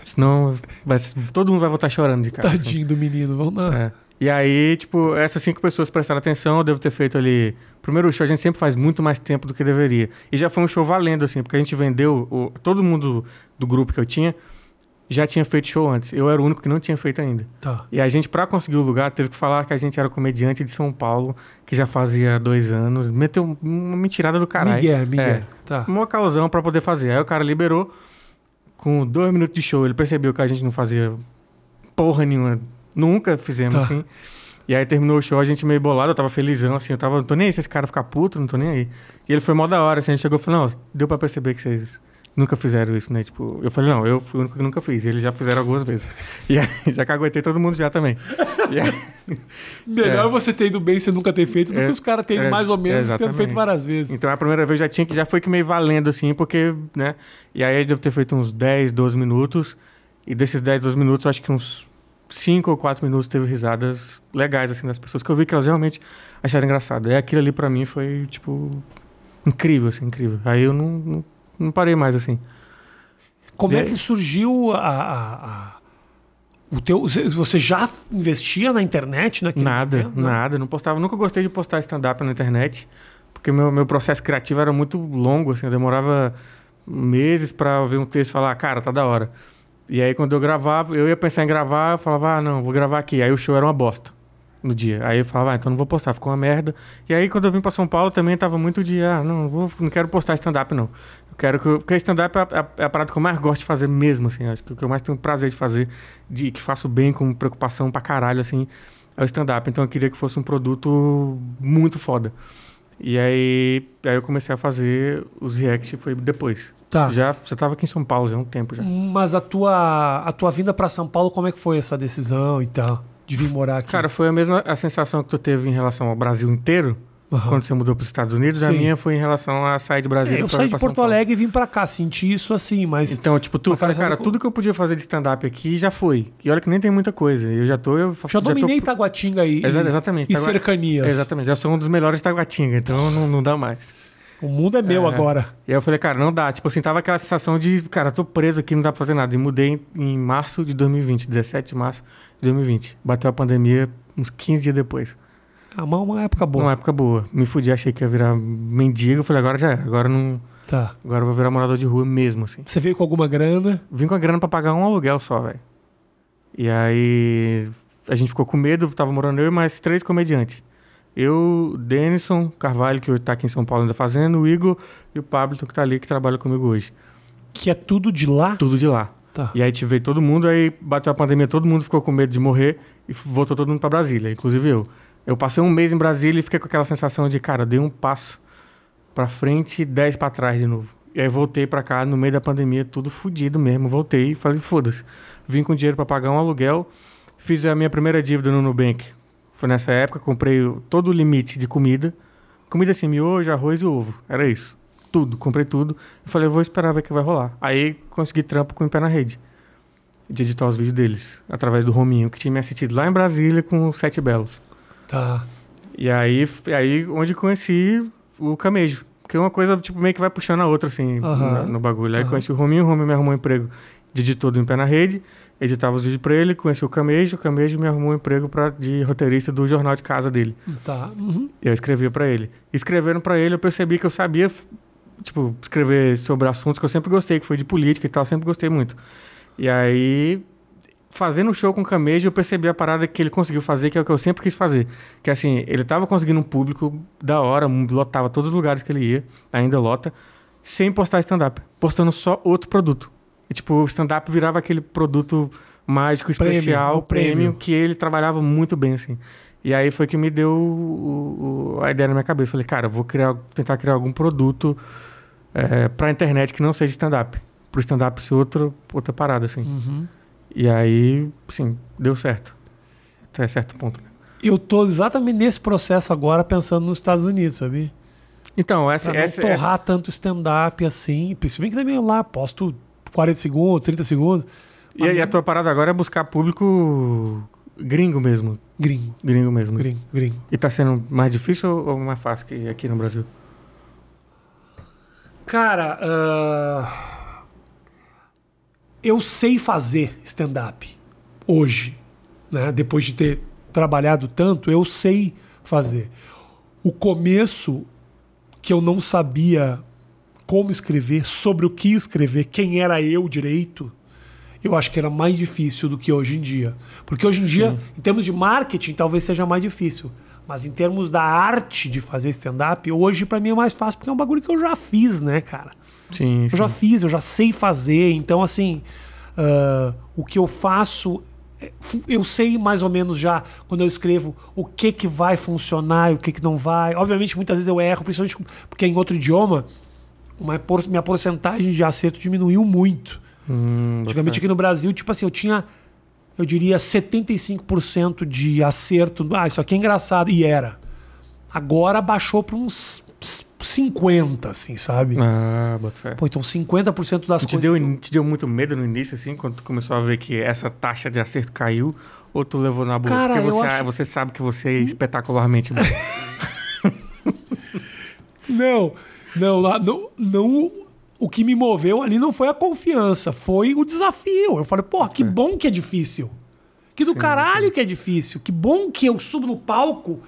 senão vai, todo mundo vai voltar chorando de cara. Assim. Tadinho assim. do menino, vamos lá. É. E aí, tipo, essas cinco pessoas prestaram atenção, eu devo ter feito ali. Primeiro show a gente sempre faz muito mais tempo do que deveria. E já foi um show valendo, assim, porque a gente vendeu. O... Todo mundo do grupo que eu tinha já tinha feito show antes. Eu era o único que não tinha feito ainda. Tá. E a gente, para conseguir o lugar, teve que falar que a gente era comediante de São Paulo, que já fazia dois anos. Meteu uma mentirada do caralho. Miguel, é. Miguel. É, tá. Uma causão para poder fazer. Aí o cara liberou com dois minutos de show. Ele percebeu que a gente não fazia porra nenhuma. Nunca fizemos tá. assim. E aí terminou o show, a gente meio bolado, eu tava felizão, assim, eu tava, não tô nem aí se esse cara ficar puto, não tô nem aí. E ele foi mó da hora, assim, a gente chegou e falou, não, deu pra perceber que vocês nunca fizeram isso, né? Tipo, eu falei, não, eu fui o único que nunca fiz. E eles já fizeram algumas vezes. E aí, já caguetei todo mundo já também. Aí, Melhor é, você ter ido bem e nunca ter feito do é, que os caras terem é, mais ou menos tendo feito várias vezes. Então a primeira vez já tinha que já foi que meio valendo, assim, porque, né? E aí eu devo ter feito uns 10, 12 minutos. E desses 10, 12 minutos, acho que uns 5 ou 4 minutos teve risadas legais, assim, das pessoas, que eu vi que elas realmente acharam engraçado. E aquilo ali para mim foi, tipo, incrível, assim, incrível. Aí eu não, não não parei mais assim. Como e é que surgiu a, a, a, o teu? Você já investia na internet naquele Nada, momento? nada. Não postava. Nunca gostei de postar stand-up na internet, porque meu, meu processo criativo era muito longo. Assim, eu demorava meses para ver um texto e falar, ah, cara, tá da hora. E aí quando eu gravava, eu ia pensar em gravar, eu falava, ah, não, vou gravar aqui. Aí o show era uma bosta no dia. Aí eu falava, ah, então não vou postar, ficou uma merda. E aí quando eu vim para São Paulo também tava muito de, ah, não, vou, não quero postar stand-up não. Eu quero que eu, porque stand-up é, a, é a parada que eu mais gosto de fazer mesmo, assim, acho que o que eu mais tenho prazer de fazer, de que faço bem, com preocupação pra caralho, assim, é o stand-up. Então eu queria que fosse um produto muito foda. E aí, aí eu comecei a fazer os react foi depois. Tá. Já você estava aqui em São Paulo já há um tempo já. Mas a tua a tua vinda para São Paulo, como é que foi essa decisão e tal? de vir morar aqui? Cara, foi a mesma a sensação que tu teve em relação ao Brasil inteiro? Uhum. Quando você mudou para os Estados Unidos, Sim. a minha foi em relação a sair de Brasília. É, eu saí de Porto Alegre e vim para cá, senti isso assim, mas. Então, tipo, tu, falei, cara tudo que eu podia fazer de stand-up aqui já foi. E olha que nem tem muita coisa. Eu já tô. Eu já, já dominei tô... Taguatinga aí. Exa exatamente. E Tagu... cercanias. Exatamente. Já sou um dos melhores Taguatinga, então não, não dá mais. O mundo é meu é. agora. E aí eu falei, cara, não dá. Tipo assim, tava aquela sensação de, cara, tô preso aqui, não dá pra fazer nada. E mudei em, em março de 2020, 17 de março de 2020. Bateu a pandemia uns 15 dias depois. Ah, uma, é uma época boa. Uma época boa. Me fudi, achei que ia virar mendigo. Eu falei, agora já é. Agora não. Tá. Agora eu vou virar morador de rua mesmo, assim. Você veio com alguma grana? Vim com a grana pra pagar um aluguel só, velho. E aí. A gente ficou com medo, tava morando eu e mais três comediantes. Eu, Denison Carvalho, que está aqui em São Paulo ainda fazendo, o Igor e o Pablo que está ali, que trabalha comigo hoje. Que é tudo de lá? Tudo de lá. Tá. E aí tive todo mundo, aí bateu a pandemia, todo mundo ficou com medo de morrer e voltou todo mundo para Brasília, inclusive eu. Eu passei um mês em Brasília e fiquei com aquela sensação de, cara, dei um passo para frente e dez para trás de novo. E aí voltei para cá no meio da pandemia, tudo fodido mesmo. Voltei e falei, foda-se. Vim com dinheiro para pagar um aluguel, fiz a minha primeira dívida no Nubank, foi tipo, nessa época, comprei todo o limite de comida. Comida assim, miojo, arroz e ovo. Era isso. Tudo, comprei tudo. Eu falei, vou esperar ver o que vai rolar. Aí consegui trampo com o pé na rede. De editar os vídeos deles, através do Rominho, que tinha me assistido lá em Brasília com Sete Belos. Tá. E aí, aí onde conheci o Camejo. Porque é uma coisa, tipo, meio que vai puxando a outra, assim, no, no bagulho. Aí conheci o Rominho, o Rominho me arrumou um emprego de editor do Em Pé na Rede editava os vídeos para ele, conheci o Camejo, o Camejo me arrumou um emprego pra, de roteirista do jornal de casa dele. Tá. Uhum. Eu escrevia para ele. Escrevendo para ele, eu percebi que eu sabia, tipo, escrever sobre assuntos que eu sempre gostei, que foi de política e tal, sempre gostei muito. E aí, fazendo show com o Camejo, eu percebi a parada que ele conseguiu fazer, que é o que eu sempre quis fazer. Que assim, ele tava conseguindo um público da hora, lotava todos os lugares que ele ia, ainda lota, sem postar stand-up, postando só outro produto tipo, o stand-up virava aquele produto mágico, prêmio, especial, prêmio, prêmio, que ele trabalhava muito bem, assim. E aí foi que me deu o, o, a ideia na minha cabeça. Falei, cara, vou criar, tentar criar algum produto é, pra internet que não seja stand-up. Pro stand-up ser outro, outra parada, assim. Uhum. E aí, sim, deu certo. Até certo ponto. Eu tô exatamente nesse processo agora pensando nos Estados Unidos, sabia? Então, essa. Pra não essa, torrar essa... tanto stand-up assim. Se bem que também lá posto 40 segundos, 30 segundos. E, a tua parada agora é buscar público gringo mesmo? Gringo. Gringo mesmo. Gringo, gringo. E tá sendo mais difícil ou mais fácil que aqui no Brasil? Cara, uh... eu sei fazer stand-up hoje, né? Depois de ter trabalhado tanto, eu sei fazer. O começo que eu não sabia como escrever, sobre o que escrever, quem era eu direito, eu acho que era mais difícil do que hoje em dia. Porque hoje em dia, Sim. em termos de marketing, talvez seja mais difícil. Mas em termos da arte de fazer stand-up, hoje para mim é mais fácil, porque é um bagulho que eu já fiz, né, cara? Sim. sim. Eu já fiz, eu já sei fazer. Então, assim, uh, o que eu faço, é, eu sei mais ou menos já, quando eu escrevo, o que que vai funcionar e o que que não vai. Obviamente, muitas vezes eu erro, principalmente porque é em outro idioma uma, minha porcentagem de acerto diminuiu muito. Hum, Antigamente aqui no Brasil, tipo assim, eu tinha, eu diria, 75% de acerto. Ah, isso aqui é engraçado. E era. Agora baixou para uns 50, assim, sabe? Ah, bota fé. Pô, então 50% das te coisas. Te deu, eu... te deu muito medo no início, assim, quando tu começou a ver que essa taxa de acerto caiu? Ou tu levou na boca? Cara, Porque você, acho... você sabe que você é hum? espetacularmente bom. Não. Não, lá não, não. O que me moveu ali não foi a confiança, foi o desafio. Eu falei, pô, que bom que é difícil. Que do sim, caralho sim. que é difícil. Que bom que eu subo no palco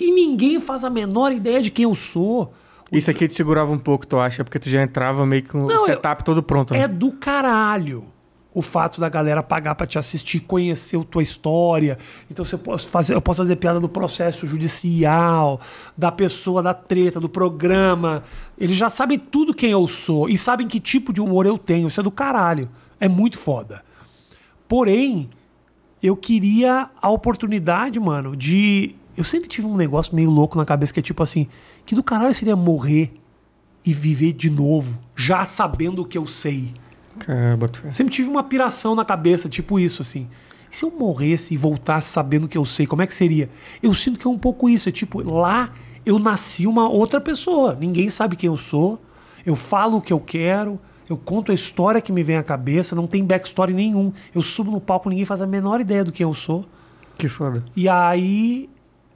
e ninguém faz a menor ideia de quem eu sou. Isso aqui te segurava um pouco, tu acha? Porque tu já entrava meio que com o setup eu, todo pronto. Né? É do caralho o fato da galera pagar para te assistir, conhecer a tua história. Então você pode fazer, eu posso fazer piada do processo judicial, da pessoa, da treta, do programa. Eles já sabem tudo quem eu sou e sabem que tipo de humor eu tenho. Isso é do caralho. É muito foda. Porém, eu queria a oportunidade, mano, de. Eu sempre tive um negócio meio louco na cabeça que é tipo assim: que do caralho seria morrer e viver de novo, já sabendo o que eu sei sempre tive uma piração na cabeça, tipo isso, assim. E se eu morresse e voltasse sabendo o que eu sei, como é que seria? Eu sinto que é um pouco isso. É tipo, lá eu nasci uma outra pessoa. Ninguém sabe quem eu sou. Eu falo o que eu quero. Eu conto a história que me vem à cabeça. Não tem backstory nenhum. Eu subo no palco, ninguém faz a menor ideia do que eu sou. Que foda. E aí.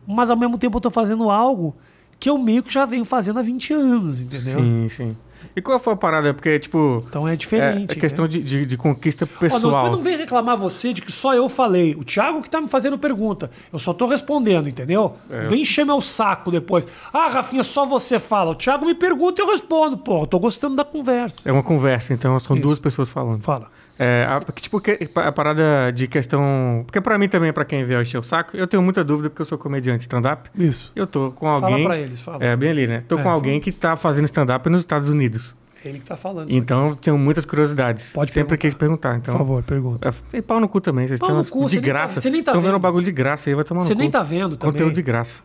Mas ao mesmo tempo eu tô fazendo algo que eu meio que já venho fazendo há 20 anos, entendeu? Sim, sim. E qual foi a parada? É porque, tipo. Então é diferente. É, é questão né? de, de, de, conquista pessoal. Eu não, não vem reclamar você de que só eu falei. O Thiago que tá me fazendo pergunta. Eu só tô respondendo, entendeu? É. Vem encher meu saco depois. Ah, Rafinha, só você fala. O Thiago me pergunta e eu respondo. Pô, eu tô gostando da conversa. É uma conversa, então são Isso. duas pessoas falando. Fala. É, a, tipo, a parada de questão. Porque pra mim também, pra quem vê encher o saco, eu tenho muita dúvida porque eu sou comediante stand-up. Isso. Eu tô com alguém. Fala pra eles, fala. É, bem ali, né? Tô é, com alguém fala. que tá fazendo stand-up nos Estados Unidos. Ele que tá falando. Então, eu tenho muitas curiosidades. Pode Sempre quis perguntar, então. Por favor, pergunta. É, e pau no cu também. Vocês pau no cu, de tá- graça. Estão tá vendo um bagulho de graça aí, vai tomar Você nem tá vendo também. Conteúdo de graça.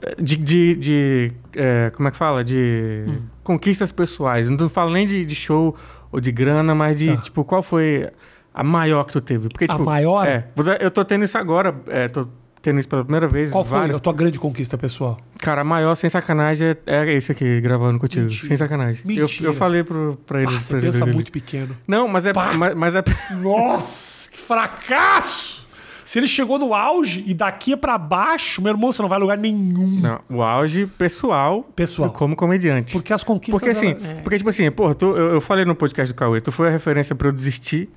É, de, de, de é, como é que fala? De hum. conquistas pessoais. Não falo nem de, de, show ou de grana, mas de, tá. tipo, qual foi a maior que tu teve? Porque, tipo, a maior? É, eu tô tendo isso agora. É, tô tendo isso pela primeira vez. Qual vários... foi a tua grande conquista pessoal? Cara, a maior, sem sacanagem, é, é esse aqui, gravando contigo. Mentira. Sem sacanagem. Mentira. Eu, eu falei pro, pra ele. Ah, você pensa muito pequeno. Não, mas é, mas, mas é. Nossa, que fracasso! Se ele chegou no auge e daqui para pra baixo, meu irmão, você não vai a lugar nenhum. Não, o auge pessoal, pessoal. como comediante. Porque as conquistas. Porque assim, é. porque tipo assim, pô, tu, eu, eu falei no podcast do Cauê, tu foi a referência pra eu desistir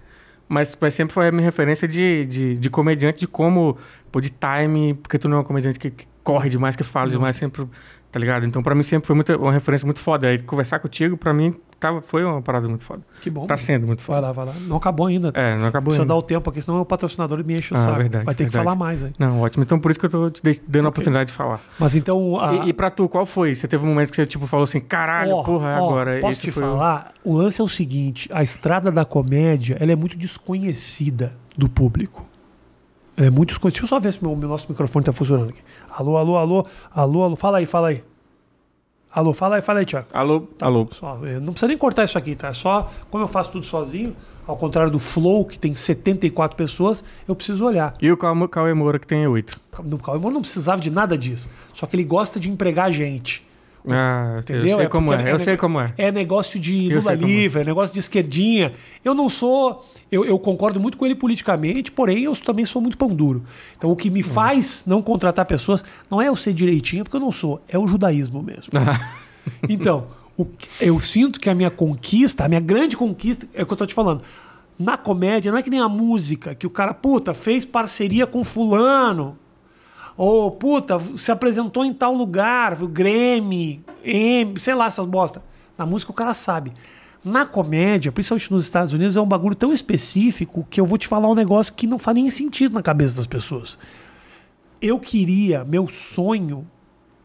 mas, mas sempre foi a minha referência de, de, de comediante, de como, pô, de time, porque tu não é um comediante que, que corre demais, que fala demais, sempre, tá ligado? Então, pra mim sempre foi muito, uma referência muito foda. Aí, conversar contigo, pra mim, tava, foi uma parada muito foda. Que bom. Tá mano. sendo muito foda. Vai lá, vai lá. Não acabou ainda. É, não acabou Precisa ainda. dar o tempo aqui, senão o patrocinador me enche o ah, saco. Verdade, Vai ter verdade. que falar mais aí. Não, ótimo. Então por isso que eu tô te dando a oportunidade de falar. Mas então... A... E, e pra tu, qual foi? Você teve um momento que você tipo falou assim, caralho, oh, porra, oh, agora... Posso te falar? O... o lance é o seguinte, a estrada da comédia, ela é muito desconhecida do público. Ela é muito desconhecida. Deixa eu só ver se o nosso microfone tá funcionando aqui. Alô, alô, alô, alô, alô. Fala aí, fala aí. Alô, fala aí, fala aí, Tiago. Alô, tá, alô. Só, eh, não precisa nem cortar isso aqui, tá? É só, como eu faço tudo sozinho, ao contrário do Flow, que tem 74 pessoas, eu preciso olhar. E o Cauê Moura, que tem 8. O Cauê Moura não precisava de nada disso. Só que ele gosta de empregar gente. Ah, entendeu? eu sei é como é, é, eu é, sei como é. É negócio de Lula é. livre, é. é negócio de esquerdinha. Eu não sou. Eu, eu, concordo muito com ele politicamente, porém eu também sou muito pão duro. Então o que me hum. faz não contratar pessoas não é eu ser direitinho, porque eu não sou, é o judaísmo mesmo. então, o, eu sinto que a minha conquista, a minha grande conquista, é o que eu tô te falando. Na comédia, não é que nem a música, que o cara, puta, fez parceria com fulano. Ou, puta, se apresentou em tal lugar, Grêmio, M, sei lá, essas bosta. Na música o cara sabe. Na comédia, principalmente nos Estados Unidos, é um bagulho tão específico que eu vou te falar um negócio que não faz nem sentido na cabeça das pessoas. Eu queria, meu sonho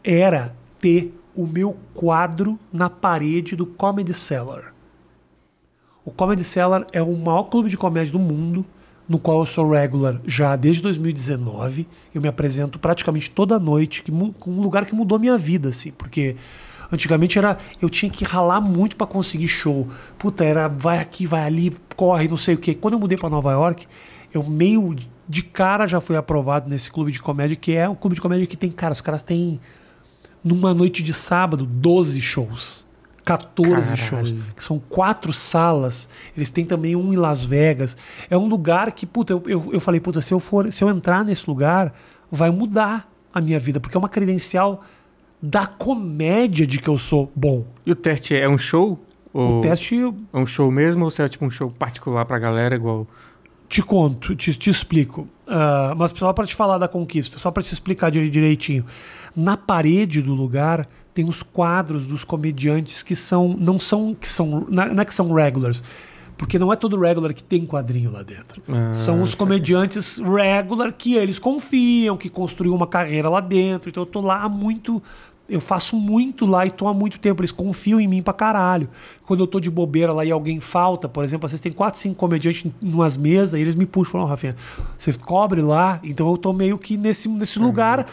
era ter o meu quadro na parede do Comedy Cellar. O Comedy Cellar é o maior clube de comédia do mundo no qual eu sou regular já desde 2019. Eu me apresento praticamente toda noite, que, um lugar que mudou minha vida, assim, porque antigamente era eu tinha que ralar muito para conseguir show. Puta, era vai aqui, vai ali, corre, não sei o quê. Quando eu mudei para Nova York, eu meio de cara já fui aprovado nesse clube de comédia, que é um clube de comédia que tem, cara, os caras têm numa noite de sábado 12 shows. 14 Caralho. shows, que são quatro salas. Eles têm também um em Las Vegas. É um lugar que, puta, eu, eu, eu falei, puta, se eu for, se eu entrar nesse lugar, vai mudar a minha vida, porque é uma credencial da comédia de que eu sou bom. E o teste é um show? Ou o teste é um show mesmo ou se é tipo um show particular pra galera igual te conto, te, te explico. Uh, mas só para te falar da conquista, só para te explicar direitinho. Na parede do lugar tem os quadros dos comediantes que são não são que são não é que são regulars porque não é todo regular que tem quadrinho lá dentro. Ah, São os comediantes regular que eles confiam, que construiu uma carreira lá dentro. Então eu tô lá há muito. Eu faço muito lá e tô há muito tempo. Eles confiam em mim pra caralho. Quando eu tô de bobeira lá e alguém falta, por exemplo, às vezes tem quatro, cinco comediantes em umas mesas e eles me puxam e falam, oh, Rafinha, você cobre lá. Então eu tô meio que nesse, nesse é lugar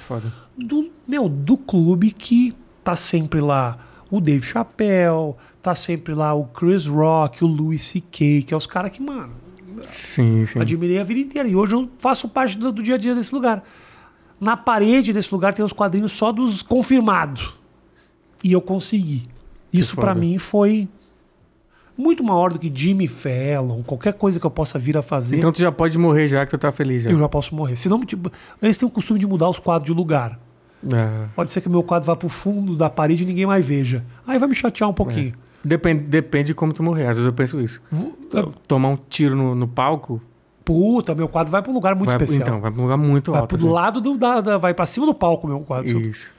do, meu, do clube que tá sempre lá o Dave Chappelle, tá sempre lá o Chris Rock, o Louis C.K., que é os caras que, mano, sim, sim. admirei a vida inteira. E hoje eu faço parte do, do dia a dia desse lugar. Na parede desse lugar tem os quadrinhos só dos confirmados. E eu consegui. Isso para mim foi muito maior do que Jimmy Fallon, qualquer coisa que eu possa vir a fazer. Então tu já pode morrer já que tu tá feliz já. Eu já posso morrer. Senão, tipo, eles têm o costume de mudar os quadros de lugar. É. Pode ser que o meu quadro vá para o fundo da parede e ninguém mais veja. Aí vai me chatear um é. pouquinho. É. Depende, depende de como tu morrer. Às vezes eu penso isso. Tomar um tiro no, no, palco. Puta, meu quadro vai para um lugar muito vai, especial. Então, vai para um lugar muito vai alto. Vai pro assim. lado do, da, da vai para cima do palco, meu quadro. Isso.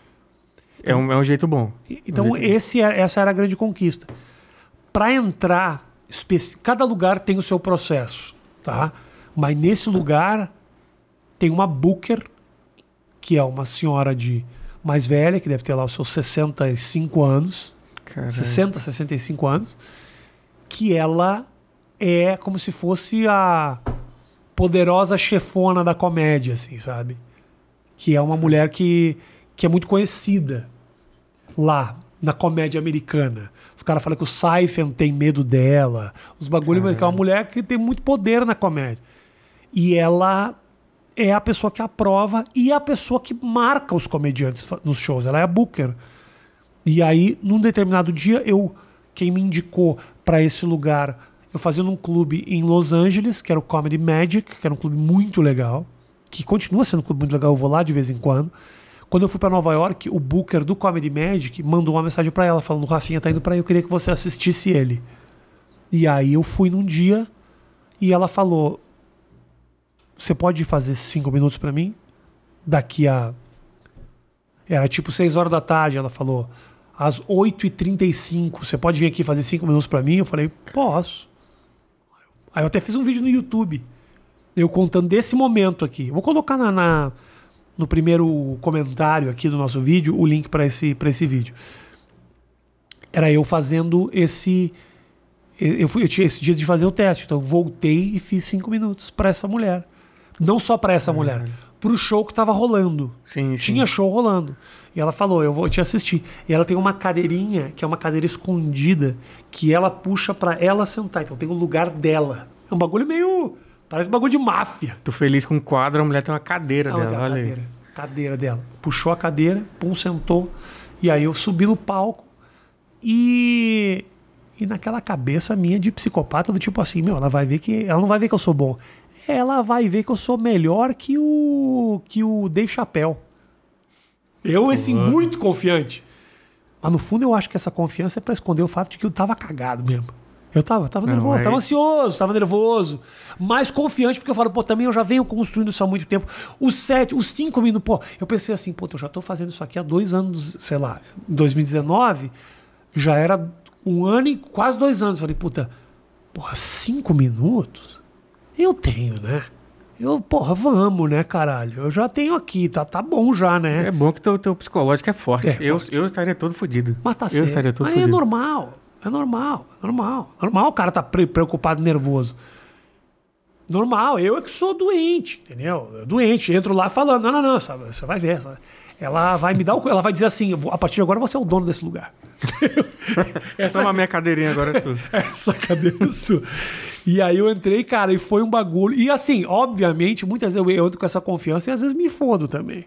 Então, é, um, é um jeito bom. É então, um jeito esse, bom. É, essa era a grande conquista. Para entrar, cada lugar tem o seu processo, tá? Mas nesse lugar tem uma booker que é uma senhora de mais velha, que deve ter lá os seus 65 anos. Caraca. 60, 65 anos. Que ela é como se fosse a poderosa chefona da comédia, assim, sabe? Que é uma mulher que, que é muito conhecida lá na comédia americana. Os caras falam que o Seifen tem medo dela. Os bagulho, mas que é uma mulher que tem muito poder na comédia. E ela é a pessoa que aprova e é a pessoa que marca os comediantes nos shows. Ela é a booker. E aí, num determinado dia, eu quem me indicou para esse lugar, eu fazia num clube em Los Angeles, que era o Comedy Magic, que era um clube muito legal, que continua sendo um clube muito legal, eu vou lá de vez em quando. Quando eu fui para Nova York, o booker do Comedy Magic mandou uma mensagem para ela falando: "Rafinha tá indo para aí, eu queria que você assistisse ele". E aí eu fui num dia e ela falou: você pode fazer cinco minutos para mim? Daqui a. Era tipo seis horas da tarde, ela falou. Às 8h35, você pode vir aqui fazer cinco minutos para mim? Eu falei, posso. Aí eu até fiz um vídeo no YouTube, eu contando desse momento aqui. Vou colocar na, na no primeiro comentário aqui do nosso vídeo o link para esse, pra esse vídeo. Era eu fazendo esse. Eu, fui, eu tinha esse dia de fazer o teste, então voltei e fiz cinco minutos para essa mulher. Não só para essa uhum. mulher, pro show que tava rolando. Sim, Tinha sim. show rolando. E ela falou: Eu vou te assistir. E ela tem uma cadeirinha, que é uma cadeira escondida, que ela puxa para ela sentar. Então tem o um lugar dela. É um bagulho meio. Parece um bagulho de máfia. Tô feliz com o um quadro, a mulher tem uma cadeira ela dela. cadeira, cadeira dela. Puxou a cadeira, pum, sentou. E aí eu subi no palco e. E naquela cabeça minha de psicopata, do tipo assim, meu, ela vai ver que. Ela não vai ver que eu sou bom ela vai ver que eu sou melhor que o que o Dave Chappelle. Eu, esse, assim, muito confiante. Mas no fundo eu acho que essa confiança é para esconder o fato de que eu tava cagado mesmo. Eu tava, tava nervoso, não, é tava ansioso, tava nervoso, mas confiante, porque eu falo, pô, também eu já venho construindo isso há muito tempo. Os sete, os cinco minutos, pô, eu pensei assim, pô, então eu já tô fazendo isso aqui há dois anos, sei lá, 2019, já era um ano e quase dois anos. Falei, puta, porra, cinco minutos? Eu tenho, né? Eu, porra, vamos, né, caralho? Eu já tenho aqui, tá, tá bom já, né? É bom que teu, teu psicológico é forte. É, eu, forte. eu estaria todo fodido. Mas tá eu certo. Estaria todo Mas é fudido. é normal, é normal, normal. Normal o cara tá pre preocupado, nervoso. Normal, eu é que sou doente, entendeu? doente, entro lá falando, não, não, não, sabe, você vai ver, sabe? Ela vai me dar o. Ela vai dizer assim: a partir de agora você é o dono desse lugar. essa... Toma minha cadeirinha agora é sua. essa cadeira é sua. E aí eu entrei, cara, e foi um bagulho. E assim, obviamente, muitas vezes eu entro com essa confiança e às vezes me fodo também.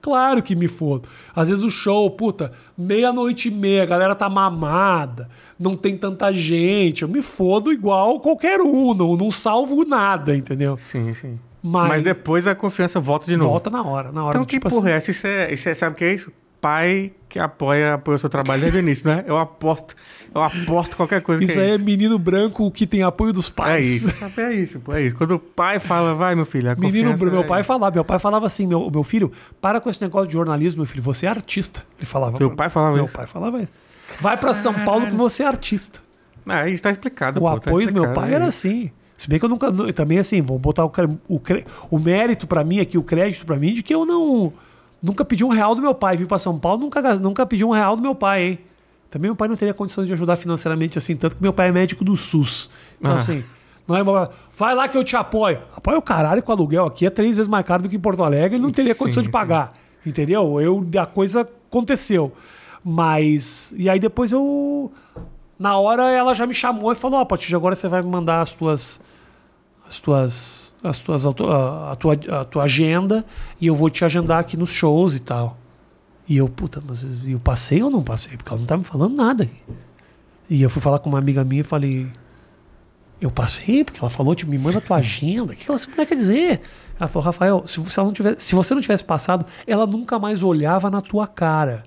Claro que me fodo. Às vezes o show, puta, meia-noite e meia, a galera tá mamada, não tem tanta gente. Eu me fodo igual qualquer um, não, não salvo nada, entendeu? Sim, sim. Mas, Mas depois a confiança volta de novo. Volta na hora, na hora. Então, tipo, que porra assim... É, é Isso é, sabe o que é isso? pai que apoia, apoia o seu trabalho desde o início, né? Eu aposto, eu aposto qualquer coisa. Isso é aí é isso. é menino branco que tem apoio dos pais. É isso, é isso, é isso. Quando o pai fala, vai, meu filho. menino branco, meu é pai falava, meu pai falava assim, meu, meu filho, para com esse negócio de jornalismo, meu filho, você é artista. Ele falava. Seu pai falava meu isso. pai falava isso. Vai para São Paulo que você é artista. Ah, aí isso tá explicado. O pô, tá apoio tá explicado, do meu pai era é assim. Se bem que eu nunca. Também assim, vou botar o, o, o mérito para mim aqui, o crédito para mim, de que eu não Nunca pedi um real do meu pai. Vim para São Paulo, nunca, nunca pedi um real do meu pai, hein? Também meu pai não teria condições de ajudar financeiramente assim, tanto que meu pai é médico do SUS. Então, ah. assim, não é Vai lá que eu te apoio. Apoio o caralho com o aluguel aqui é três vezes mais caro do que em Porto Alegre, ele não teria sim, condição de pagar. Sim. Entendeu? Eu, a coisa aconteceu. Mas. E aí depois eu. Na hora ela já me chamou e falou: Ó, oh, a partir de agora você vai me mandar as tuas as tuas, as tuas a, tua, a tua agenda e eu vou te agendar aqui nos shows e tal. E eu, puta, mas eu passei ou não passei? Porque ela não tá me falando nada. E eu fui falar com uma amiga minha e falei, eu passei, porque ela falou, tipo, me manda a tua agenda. O que, ela não quer dizer? Ela falou, Rafael, se você, não tivesse, se você não tivesse passado, ela nunca mais olhava na tua cara.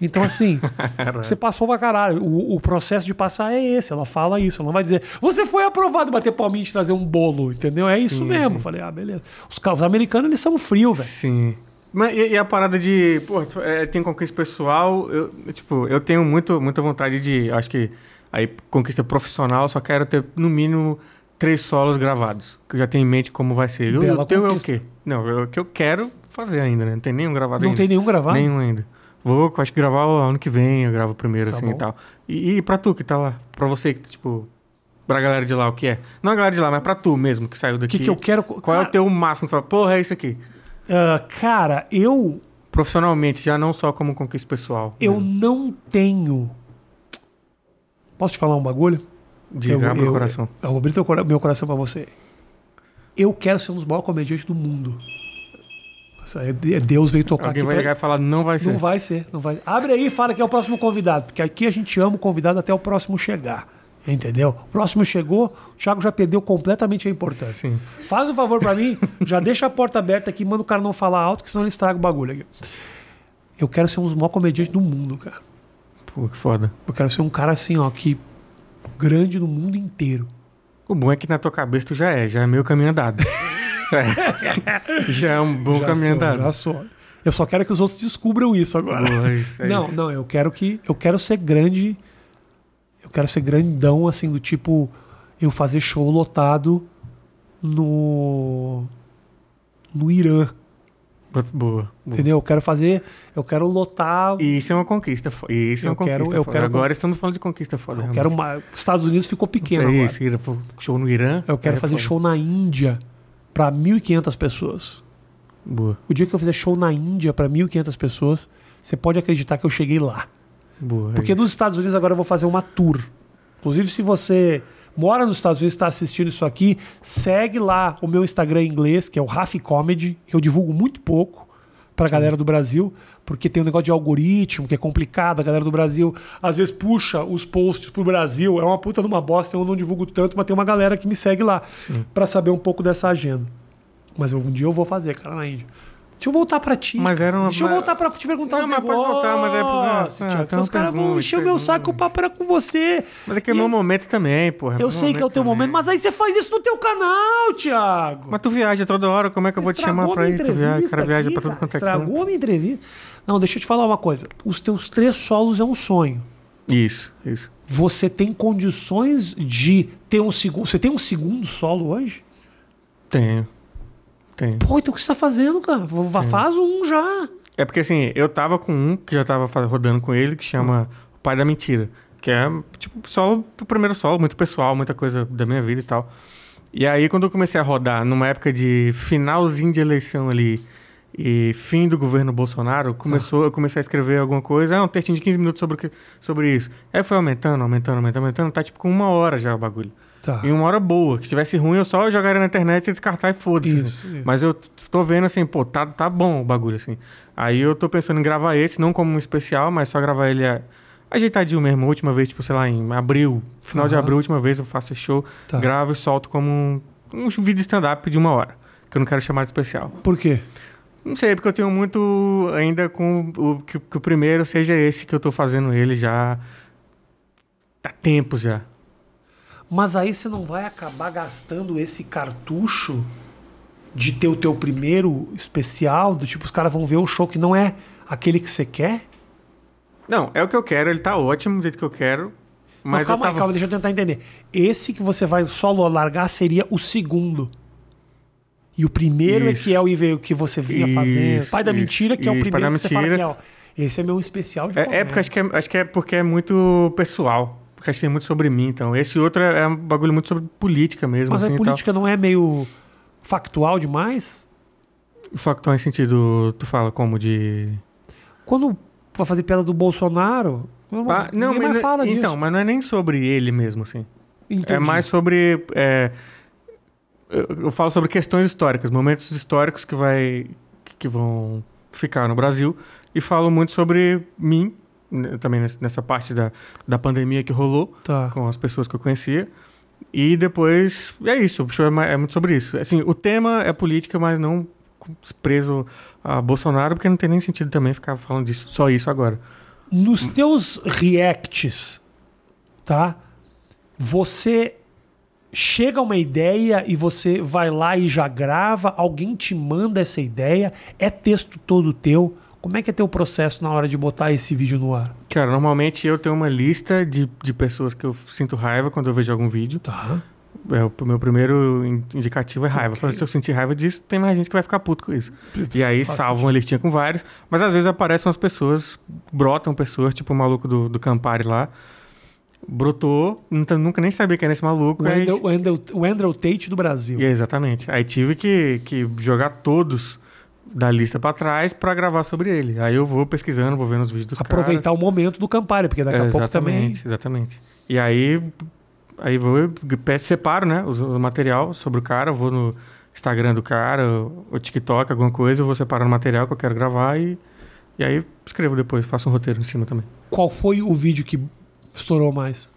Então, assim, é você passou pra caralho. O, o, processo de passar é esse. Ela fala isso. Ela não vai dizer, você foi aprovado bater palminha e te trazer um bolo, entendeu? É sim, isso mesmo. Falei, ah, beleza. Os, carros americanos, eles são frios, velho. Sim. Mas, e, e, a parada de, pô, é, tem conquista pessoal, eu, tipo, eu tenho muito, muita vontade de, acho que, aí conquista profissional, só quero ter, no mínimo, três solos gravados, que eu já tenho em mente como vai ser. Bela o teu é o quê? Não, é o que eu quero fazer ainda, né? Não tem nenhum gravado não ainda. Não tem nenhum gravado? Nenhum ainda. Vou, acho que gravar o ano que vem, eu gravo primeiro, tá assim bom. e tal. E, e pra tu que tá lá, pra você que, tipo, pra galera de lá o que é. Não a galera de lá, mas pra tu mesmo que saiu daqui. O que, que, eu quero. Qual cara... é o teu máximo? fala, porra, é isso aqui. Uh, cara, eu. Profissionalmente, já não só como conquista pessoal. Eu mesmo. não tenho. Posso te falar um bagulho? Diga, abre o coração. Eu, eu abri teu, meu coração pra você. Eu quero ser um dos maiores comediantes do mundo. É é Deus veio tocar Alguém aqui. Alguém vai ligar e falar, não vai ser. Não vai ser, não vai. Abre aí e fala que é o próximo convidado, porque aqui a gente ama o convidado até o próximo chegar. Entendeu? O próximo chegou, o Thiago já perdeu completamente a importância. Sim. Faz um favor para mim, já deixa a porta aberta aqui, manda o cara não falar alto, que senão ele estraga o bagulho aqui. Eu quero ser um dos maiores comediantes do mundo, cara. Pô, que foda. Eu quero ser um cara assim, ó, que grande no mundo inteiro. O bom é que na tua cabeça tu já é, já é meio caminho andado. É. Já é um bom caminho andado. Já sou. Eu só quero que os outros descubram isso agora. É, é não, isso. não, eu quero que eu quero ser grande. Eu quero ser grandão assim do tipo eu fazer show lotado no no Irã. Boa, boa. Entendeu? Eu quero fazer, eu quero lotar. E isso é uma conquista. Isso é eu é uma quero, conquista. Eu foda. quero, agora estamos falando de conquista foda. Eu quero uma, os Estados Unidos ficou pequeno. É agora. isso, show no Irã. Eu quero é fazer foda. show na Índia para 1.500 pessoas. Boa. O dia que eu fizer show na Índia para 1.500 pessoas, você pode acreditar que eu cheguei lá. Boa. É Porque nos Estados Unidos agora eu vou fazer uma tour. Inclusive, se você mora nos Estados Unidos, está assistindo isso aqui, segue lá o meu Instagram em inglês, que é o Raf Comedy, que eu divulgo muito pouco para a galera do Brasil, porque tem um negócio de algoritmo que é complicado, a galera do Brasil às vezes puxa os posts pro Brasil, é uma puta de uma bosta, eu não divulgo tanto, mas tem uma galera que me segue lá para saber um pouco dessa agenda. Mas um dia eu vou fazer, cara, na Índia. Deixa eu voltar pra ti. Mas era uma... Deixa eu voltar pra te perguntar não, mas negócios. pode voltar, mas é... Nossa, ah, os caras vão encher o meu saco, o papo era com você. Mas é que é meu eu... momento também, porra. É eu sei que é o teu também. momento, mas aí você faz isso no teu canal, Thiago. Mas tu viaja toda hora, como é que você eu vou te chamar pra ir? Tu viaja, o cara viaja aqui, pra tudo quanto é canto. Estragou a minha entrevista. Não, deixa eu te falar uma coisa. Os teus três solos é um sonho. Isso, isso. Você tem condições de ter um segundo... Você tem um segundo solo hoje? Tenho. Tem. Pô, então o que você tá fazendo, cara? Vá, faz um já. É porque assim, eu tava com um que já tava rodando com ele, que chama O Pai da Mentira. Que é, tipo, solo, o primeiro solo, muito pessoal, muita coisa da minha vida e tal. E aí, quando eu comecei a rodar, numa época de finalzinho de eleição ali e fim do governo Bolsonaro, começou, eu comecei a escrever alguma coisa, é um textinho de 15 minutos sobre, sobre isso. Aí foi aumentando, aumentando, aumentando, aumentando, tá tipo com uma hora já o bagulho. Tá. Em uma hora boa. Que tivesse ruim, eu só jogaria na internet e descartar e foda-se. Assim. Mas eu tô vendo assim, pô, tá, tá bom o bagulho, assim. Aí eu tô pensando em gravar esse, não como um especial, mas só gravar ele a... É, ajeitadinho mesmo. A última vez, tipo, sei lá, em abril. Final uhum. de abril, última vez, eu faço show, tá. gravo e solto como um, um vídeo stand-up de uma hora. Que eu não quero chamar de especial. Por quê? Não sei, porque eu tenho muito ainda com o que, que o primeiro seja esse que eu tô fazendo ele já há tempos já. Mas aí você não vai acabar gastando esse cartucho de ter o teu primeiro especial, do tipo, os caras vão ver um show que não é aquele que você quer? Não, é o que eu quero, ele tá ótimo do jeito que eu quero. Mas não, calma eu tava... aí, calma, deixa eu tentar entender. Esse que você vai solo largar seria o segundo. E o primeiro é isso. é que é o veio que você vinha isso, fazendo. Pai da isso, mentira, que é o primeiro que você fala que é, ó, esse é meu especial de é, é porque acho que é, acho que é porque é muito pessoal gente é muito sobre mim, então. Esse outro é, é, um bagulho muito sobre política mesmo. Mas assim, a política não é meio factual demais? Factual em sentido, tu fala como de. Quando vai fazer piada do Bolsonaro, não, ah, mas, mais é- fala Então, disso. mas não é nem sobre ele mesmo, assim. É Entendi. É mais sobre. É... eu falo sobre questões históricas, momentos históricos que vai. que vão ficar no Brasil. E falo muito sobre mim também nessa parte da, da pandemia que rolou tá. com as pessoas que eu conhecia. E depois é isso, o show é, é, muito sobre isso. Assim, o tema é política, mas não preso a Bolsonaro, porque não tem nem sentido também ficar falando disso, só isso agora. Nos teus reacts, tá? Você chega uma ideia e você vai lá e já grava, alguém te manda essa ideia, é texto todo teu. Como é que é teu processo na hora de botar esse vídeo no ar? Cara, normalmente eu tenho uma lista de, de pessoas que eu sinto raiva quando eu vejo algum vídeo. Tá. É, o meu primeiro indicativo é raiva. Okay. se eu sentir raiva disso, tem mais gente que vai ficar puto com isso. e aí salvo uma listinha com vários. Mas às vezes aparecem umas pessoas, brotam pessoas, tipo o maluco do, do Campari lá. Brotou, nunca nem sabia que era esse maluco. O, aí... Andrew, o, Andrew, o Andrew Tate do Brasil. exatamente. Aí tive que, que jogar todos da lista para trás para gravar sobre ele. Aí eu vou pesquisando, vou vendo os vídeos dos Aproveitar caras. o momento do Campari, porque daqui é, a pouco também... Exatamente, exatamente. E aí, aí vou, separo né, o material sobre o cara, vou no Instagram do cara, o TikTok, alguma coisa, eu vou separando o material que eu quero gravar e, e aí escrevo depois, faço um roteiro em cima também. Qual foi o vídeo que estourou mais?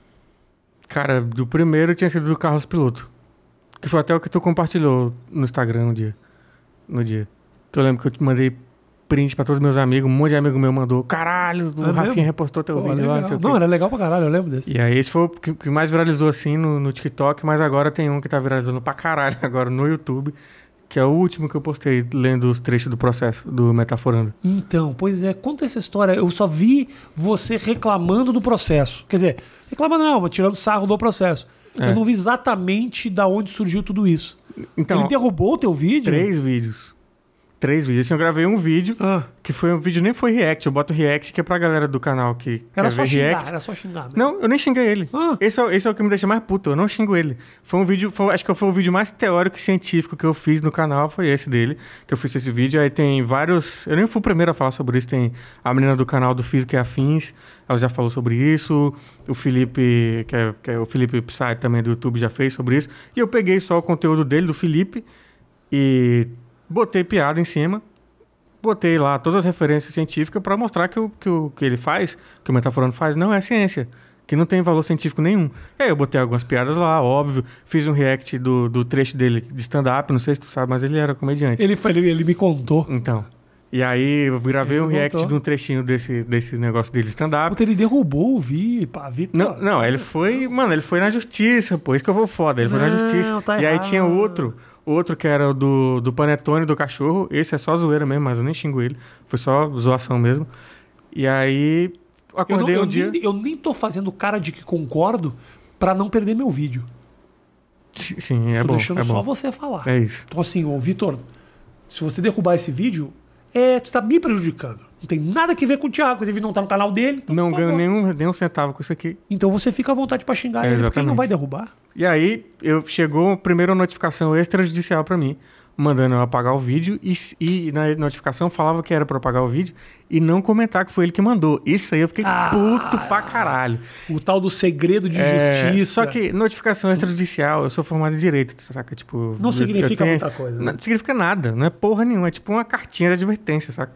Cara, do primeiro tinha sido do Carlos Piloto, que foi até o que tu compartilhou no Instagram no dia. No dia. Que eu lembro que eu te mandei print pra todos meus amigos, um monte de amigo meu mandou, caralho, o é Rafinha mesmo? repostou teu Pô, vídeo lá, não Não, era legal pra caralho, eu lembro desse. E aí esse foi o que, que mais viralizou assim no, no, TikTok, mas agora tem um que tá viralizando pra caralho agora no YouTube, que é o último que eu postei, lendo os trechos do processo, do Metaforando. Então, pois é, conta essa história, eu só vi você reclamando do processo, quer dizer, reclamando não, mas tirando sarro do processo. É. Eu não vi exatamente da onde surgiu tudo isso. Então, Ele derrubou o teu vídeo? Três vídeos três vídeos. Assim, eu gravei um vídeo, ah. que foi um vídeo, nem foi react. Eu boto react, que é pra galera do canal que era quer só ver xingar, react. Era só xingar, mesmo. Né? Não, eu nem xinguei ele. Ah. Esse, é, esse é o que me deixa mais puto, eu não xingo ele. Foi um vídeo, foi, acho que foi o vídeo mais teórico e científico que eu fiz no canal, foi esse dele, que eu fiz esse vídeo. Aí tem vários... Eu nem fui o primeiro a falar sobre isso, tem a menina do canal do Física e Afins, ela já falou sobre isso. O Felipe, que é, que é o Felipe Psy também do YouTube, já fez sobre isso. E eu peguei só o conteúdo dele, do Felipe, e botei piada em cima, botei lá todas as referências científicas para mostrar que o, que o que ele faz, que o metaforando faz, não é ciência, que não tem valor científico nenhum. E aí eu botei algumas piadas lá, óbvio, fiz um react do, do trecho dele de stand-up, não sei se tu sabe, mas ele era comediante. Ele, falou, ele me contou. Então. E aí eu gravei ele um react contou. de um trechinho desse, desse negócio dele stand-up. ele derrubou o Vi, pá, Vitor. Tá- não, não, ele foi. Mano, ele foi na justiça, pô. Isso que eu vou foda. Ele foi na justiça. Tá e aí tinha outro Outro que era do, do Panetone do cachorro. Esse é só zoeira mesmo, mas eu nem xingo ele. Foi só zoação mesmo. E aí. Acordei eu não, um eu dia. Nem, eu nem tô fazendo cara de que concordo para não perder meu vídeo. Sim, é tô bom. Tô deixando é só você falar. É isso. Então, assim, ô, Vitor, se você derrubar esse vídeo, é, você tá me prejudicando. Não tem nada que ver com o Thiago. inclusive não tá no canal dele. Então, não ganho nenhum, nenhum centavo com isso aqui. Então você fica à vontade para xingar é, ele, porque ele não vai derrubar. E aí, eu chegou a primeira notificação extrajudicial para mim, mandando eu apagar o vídeo. E, e, na notificação falava que era pra apagar o vídeo e não comentar que foi ele que mandou. Isso aí eu fiquei ah, puto pra caralho. O tal do segredo de é, justiça. Só que notificação extrajudicial, eu sou formado em direito, saca? Tipo. Não significa tenho, muita coisa. Né? Não significa nada, não é porra nenhuma. É tipo uma cartinha de advertência, saca?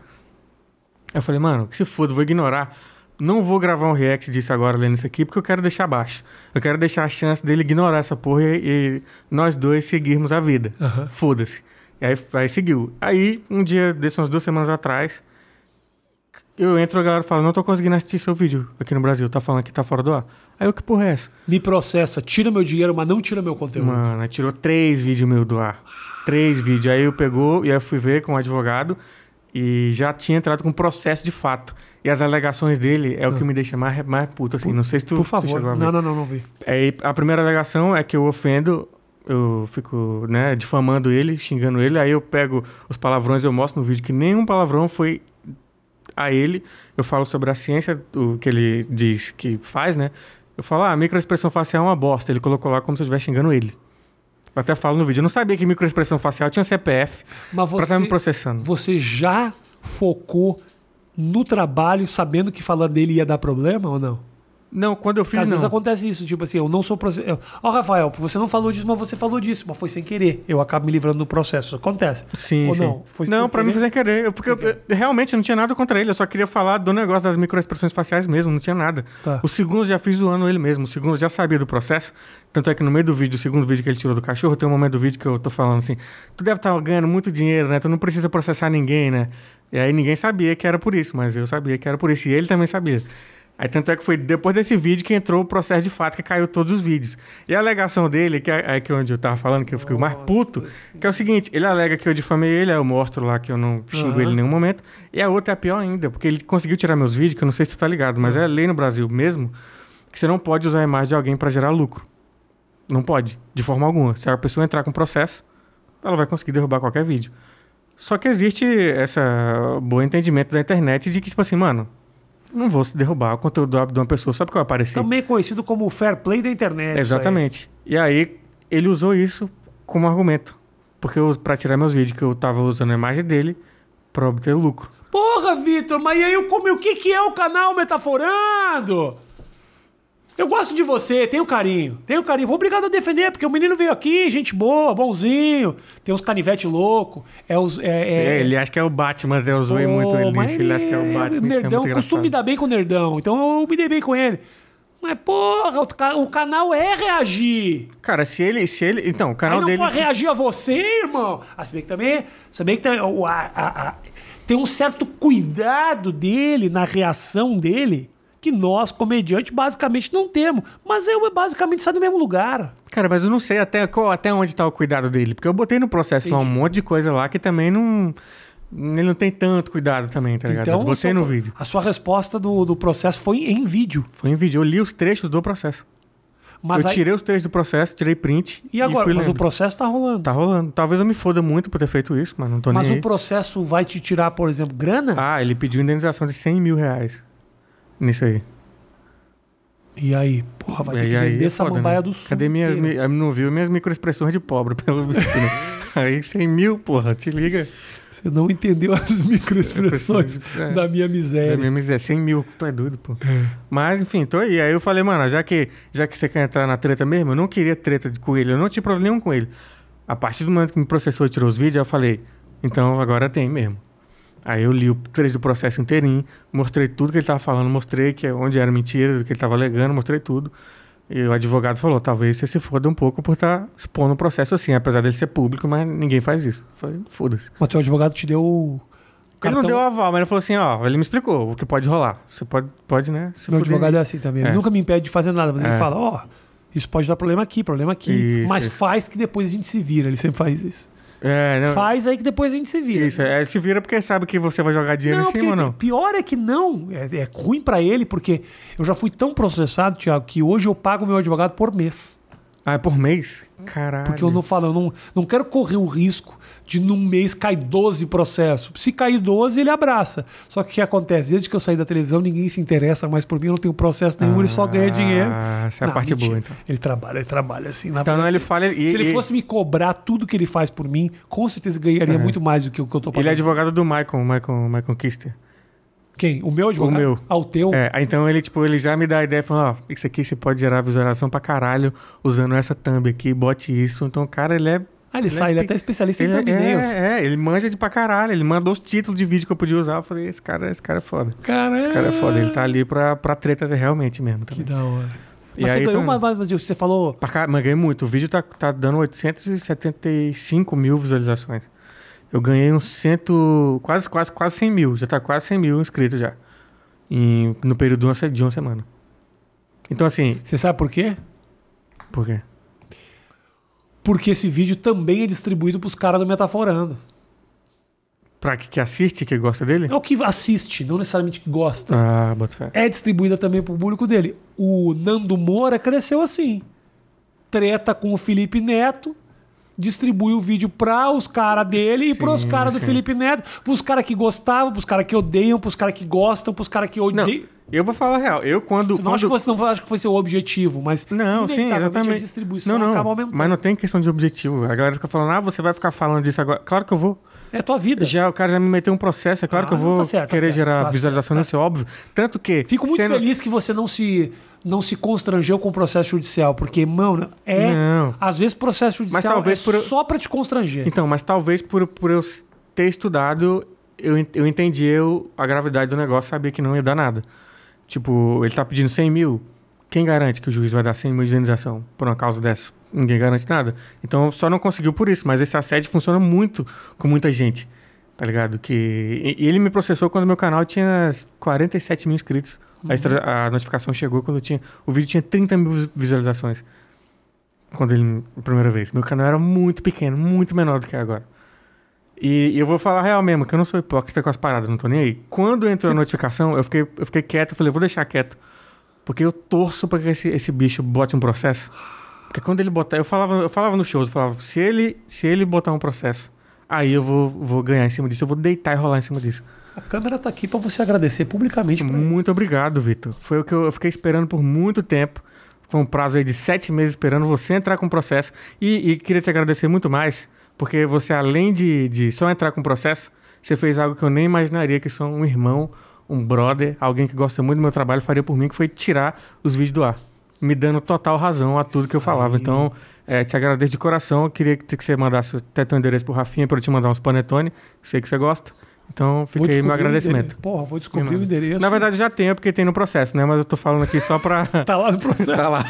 Eu falei, mano, que se foda, vou ignorar. Não vou gravar um react disso agora lendo isso aqui, porque eu quero deixar baixo. Eu quero deixar a chance dele ignorar essa porra e, e nós dois seguirmos a vida. Uhum. Foda-se. Aí, aí seguiu. Aí, um dia desses, umas duas semanas atrás, eu entro, a galera fala, não tô conseguindo assistir seu vídeo aqui no Brasil, tá falando que tá fora do ar. Aí o que porra é essa? Me processa, tira meu dinheiro, mas não tira meu conteúdo. Mano, tirou três vídeos meu do ar. Três vídeos. Aí eu pegou e aí eu fui ver com um advogado e já tinha entrado com processo de fato. E as alegações dele é o que ah. me deixa mais, mais puto, assim. Por, não sei se tu, por favor. Tu não, não, não, não vi. É, a primeira alegação é que eu ofendo, eu fico, né, difamando ele, xingando ele. Aí eu pego os palavrões, eu mostro no vídeo que nenhum palavrão foi a ele. Eu falo sobre a ciência, o que ele diz que faz, né? Eu falo, ah, a microexpressão facial é uma bosta. Ele colocou lá como se eu estivesse xingando ele. Eu até falo no vídeo. Eu não sabia que microexpressão facial tinha CPF Mas tá você, pra estar me processando. Você já focou no trabalho sabendo que falar dele ia dar problema ou não? Não, quando eu fiz. Às não. vezes acontece isso, tipo assim, eu não sou. Ó, oh, Rafael, você não falou disso, mas você falou disso, mas foi sem querer. Eu acabo me livrando do processo. acontece. Sim. Ou sim. não? Foi não, para mim foi sem querer. Eu, porque eu, eu, realmente eu não tinha nada contra ele, eu só queria falar do negócio das microexpressões faciais mesmo, não tinha nada. Tá. O segundo já fiz zoando ele mesmo, o segundo já sabia do processo. Tanto é que no meio do vídeo, o segundo vídeo que ele tirou do cachorro, tem um momento do vídeo que eu tô falando assim: tu deve estar tá ganhando muito dinheiro, né? Tu não precisa processar ninguém, né? E aí ninguém sabia que era por isso, mas eu sabia que era por isso. E ele também sabia. Aí tanto é que foi depois desse vídeo que entrou o processo de fato, que caiu todos os vídeos. E a alegação dele, que é, é que é onde eu tava falando, que eu fiquei mais puto, sim. que é o seguinte, ele alega que eu difamei ele, aí eu mostro lá que eu não xingo uhum. ele em nenhum momento. E a outra é pior ainda, porque ele conseguiu tirar meus vídeos, que eu não sei se tu tá ligado, mas uhum. é lei no Brasil mesmo, que você não pode usar a imagem de alguém para gerar lucro. Não pode, de forma alguma. Se a pessoa entrar com processo, ela vai conseguir derrubar qualquer vídeo. Só que existe esse bom entendimento da internet de que, tipo assim, mano, não vou se derrubar. O conteúdo de uma pessoa, sabe porque que apareci. aparecer? Também conhecido como o fair play da internet. Exatamente. Aí. E aí ele usou isso como argumento. Porque eu, pra tirar meus vídeos, que eu tava usando a imagem dele pra obter lucro. Porra, Vitor, mas e aí eu, como, o que, que é o canal Metaforando? Eu gosto de você, tenho carinho, tenho carinho. Vou obrigado a defender, porque o menino veio aqui, gente boa, bonzinho, tem uns canivete louco. É os, é, é... é ele acha que é o Batman, eu zoei oh, muito ele Ele, acha que é o é Batman. É nerdão, é costumo me dar bem com o nerdão, então eu me dei bem com ele. Mas, porra, o, canal é reagir. Cara, se ele. Se ele então, o canal Aí não dele. Não pode reagir a você, irmão. Ah, se bem que também. Se bem que também, tá, a, a, a, tem um certo cuidado dele na reação dele que nós, comediante, basicamente não temos. Mas eu basicamente saio do mesmo lugar. Cara, mas eu não sei até, qual, até onde tá o cuidado dele. Porque eu botei no processo lá um monte de coisa lá que também não. Ele não tem tanto cuidado também, tá ligado? Então, eu botei sua, no vídeo. A sua resposta do, do processo foi em vídeo. Foi em vídeo. Eu li os trechos do processo. Mas eu aí... tirei os trechos do processo, tirei print. E agora? E mas lendo. o processo tá rolando. Tá rolando. Talvez eu me foda muito por ter feito isso, mas não tô mas nem. Mas o aí. processo vai te tirar, por exemplo, grana? Ah, ele pediu indenização de 100 mil reais nisso aí. E aí, porra, vai e ter que aí, vender é Samambaia né? do Sul. Cadê minhas, não viu minhas microexpressões de pobre, pelo visto, né? aí 100 mil, porra, te liga. Você não entendeu as microexpressões é, da minha miséria. Da minha miséria, 100 mil, tu é doido, pô. É. Mas, enfim, tô aí. Aí eu falei, mano, já que, já que você quer entrar na treta mesmo, eu não queria treta com ele, eu não tinha problema nenhum com ele. A partir do momento que me processou e tirou os vídeos, eu falei, então agora tem mesmo. Aí eu li o trecho do processo inteirinho, mostrei tudo que ele estava falando, mostrei que onde era mentira, do que ele estava alegando, mostrei tudo. E o advogado falou: talvez você se foda um pouco por estar tá expondo um processo assim, apesar dele ser público, mas ninguém faz isso. Falei: foda-se. Mas o advogado te deu. Cartão... Ele não deu aval, mas ele falou assim: ó, ele me explicou o que pode rolar. Você pode, pode né? Se Meu advogado é assim também. É. Ele nunca me impede de fazer nada, mas é. ele fala: ó, isso pode dar problema aqui, problema aqui. Isso, mas isso. faz que depois a gente se vira. Ele sempre faz isso. É, não... Faz aí que depois a gente se vira. Isso, é, se vira porque sabe que você vai jogar dinheiro não, em cima ou não? Pior é que não. É, é ruim para ele, porque eu já fui tão processado, Tiago, que hoje eu pago meu advogado por mês. Ah, é por mês? Hum. Caralho. Porque eu não falo, eu não, não quero correr o risco de num mês cair 12 processos. Se cair 12, ele abraça. Só que o que acontece? Desde que eu saí da televisão, ninguém se interessa mais por mim, eu não tenho processo nenhum, ah, ele só ganha ah, dinheiro. Essa é a não, parte mentira. boa, então. Ele trabalha, ele trabalha assim. Na então, ele assim. fala. Ele, se ele, ele, fosse me cobrar tudo que ele faz por mim, com certeza ganharia é. muito mais do que o que eu tô pagando. Ele é advogado do Michael, Michael, Michael Kister. Quem? O meu advogado? O meu. Ao ah, teu? É, então ele, tipo, ele já me dá a ideia, falando, ó, isso aqui você pode gerar visualização pra caralho usando essa thumb aqui, bote isso. Então, o cara, ele é... Ah, ele, ele sai, é, ele é até especialista ele, em thumbnails. É, é, é, ele manja de pra caralho. Ele mandou os títulos de vídeo que eu podia usar. Eu falei, esse cara, esse cara é foda. Caralho! Esse cara é foda. Ele tá ali pra, pra treta realmente mesmo. Também. Que da hora. E mas aí, você ganhou, então, mas, mas você falou... Pra caralho, mas ganhei muito. O vídeo tá, tá dando 875 mil visualizações. Eu ganhei uns cento, quase, quase, quase 100 mil. Já tá quase 100 mil inscritos já. Em, no período de uma semana. Então, assim... Você sabe por quê? Por quê? Porque esse vídeo também é distribuído pros caras do Metaforando. Pra que, que assiste, que gosta dele? É o que assiste, não necessariamente que gosta. Ah, bota fé. É distribuída também pro público dele. O Nando Moura cresceu assim. Treta com o Felipe Neto, distribui o vídeo para os caras dele sim, e para os caras do Felipe Neto, para os caras que gostavam, para os caras que odeiam, para os caras que gostam, para os caras que odeiam. Não, eu vou falar a real. Eu quando. Você não quando... acho que você não acho que foi seu objetivo, mas. Não, sim, exatamente. A distribuição não, não, acaba aumentando. Mas não tem questão de objetivo. A galera fica falando, ah, você vai ficar falando disso agora. Claro que eu vou. É a tua vida. Já, o cara já me meteu um processo, é claro ah, que eu tá vou tá certo, querer tá certo, gerar tá visualização tá Isso é óbvio. Tanto que. Fico muito sendo... feliz que você não se não se constrangeu com o processo judicial, porque, mano, é. Não. Às vezes processo judicial mas talvez é por... só pra te constranger. Então, mas talvez por, por eu ter estudado, eu, eu entendi eu, a gravidade do negócio, sabia que não ia dar nada. Tipo, ele tá pedindo 100 mil. Quem garante que o juiz vai dar 100 mil de indenização por uma causa dessa? Ninguém garante nada. Então, só não conseguiu por isso. Mas esse assédio funciona muito com muita gente, tá ligado? Que... E ele me processou quando meu canal tinha 47 mil inscritos. Uhum. A, a, notificação chegou quando eu tinha. O vídeo tinha 30 mil visualizações. Quando ele. Primeira vez. Meu canal era muito pequeno, muito menor do que é agora. E, e eu vou falar real mesmo, que eu não sou hipócrita com as paradas, não tô nem aí. Quando entrou Sim. a notificação, eu fiquei, eu fiquei quieto, eu falei, vou deixar quieto. Porque eu torço pra que esse, esse bicho bote um processo. Porque quando ele botar. Eu falava, eu falava no shows, eu falava, se ele, se ele botar um processo, aí eu vou, vou ganhar em cima disso, eu vou deitar e rolar em cima disso. A câmera está aqui para você agradecer publicamente. Muito obrigado, Vitor. Foi o que eu fiquei esperando por muito tempo. Foi um prazo aí de sete meses esperando você entrar com o processo. E, e queria te agradecer muito mais, porque você, além de, de só entrar com o processo, você fez algo que eu nem imaginaria, que sou um irmão, um brother, alguém que gosta muito do meu trabalho, faria por mim, que foi tirar os vídeos do ar me dando total razão a tudo Isso que eu falava. Aí, então, é, te agradeço de coração. Eu queria que, que você mandasse até teu endereço pro Rafinha para eu te mandar uns panetone. Sei que você gosta. Então, fica aí meu agradecimento. Porra, vou descobrir o endereço. Na verdade, já tem, é porque tem no processo, né? Mas eu tô falando aqui só pra. tá lá no processo. tá lá.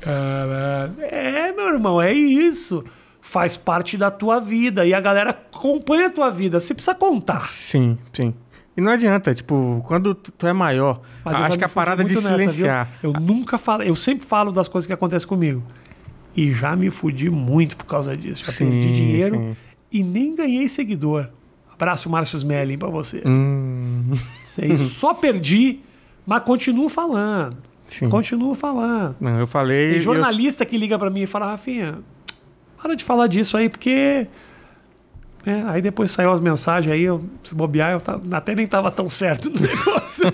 Caralho. É, meu irmão, é isso. Faz parte da tua vida e a galera acompanha a tua vida. Você precisa contar. Sim, sim. E não adianta, tipo, quando tu é maior, Mas acho que a parada de nessa, silenciar. Viu? Eu nunca falo, eu sempre falo das coisas que acontecem comigo. E já me fudi muito por causa disso. Já sim, perdi dinheiro. Sim e nem ganhei seguidor. Abraço, Márcio Smelling, para você. Hum. Sei, só perdi, mas continuo falando. Sim. Continuo falando. Não, eu falei. Tem jornalista eu... que liga para mim e fala, Rafinha, para de falar disso aí, porque. É, aí depois saiu as mensagens aí, eu, se bobear, eu tava, até nem tava tão certo no negócio.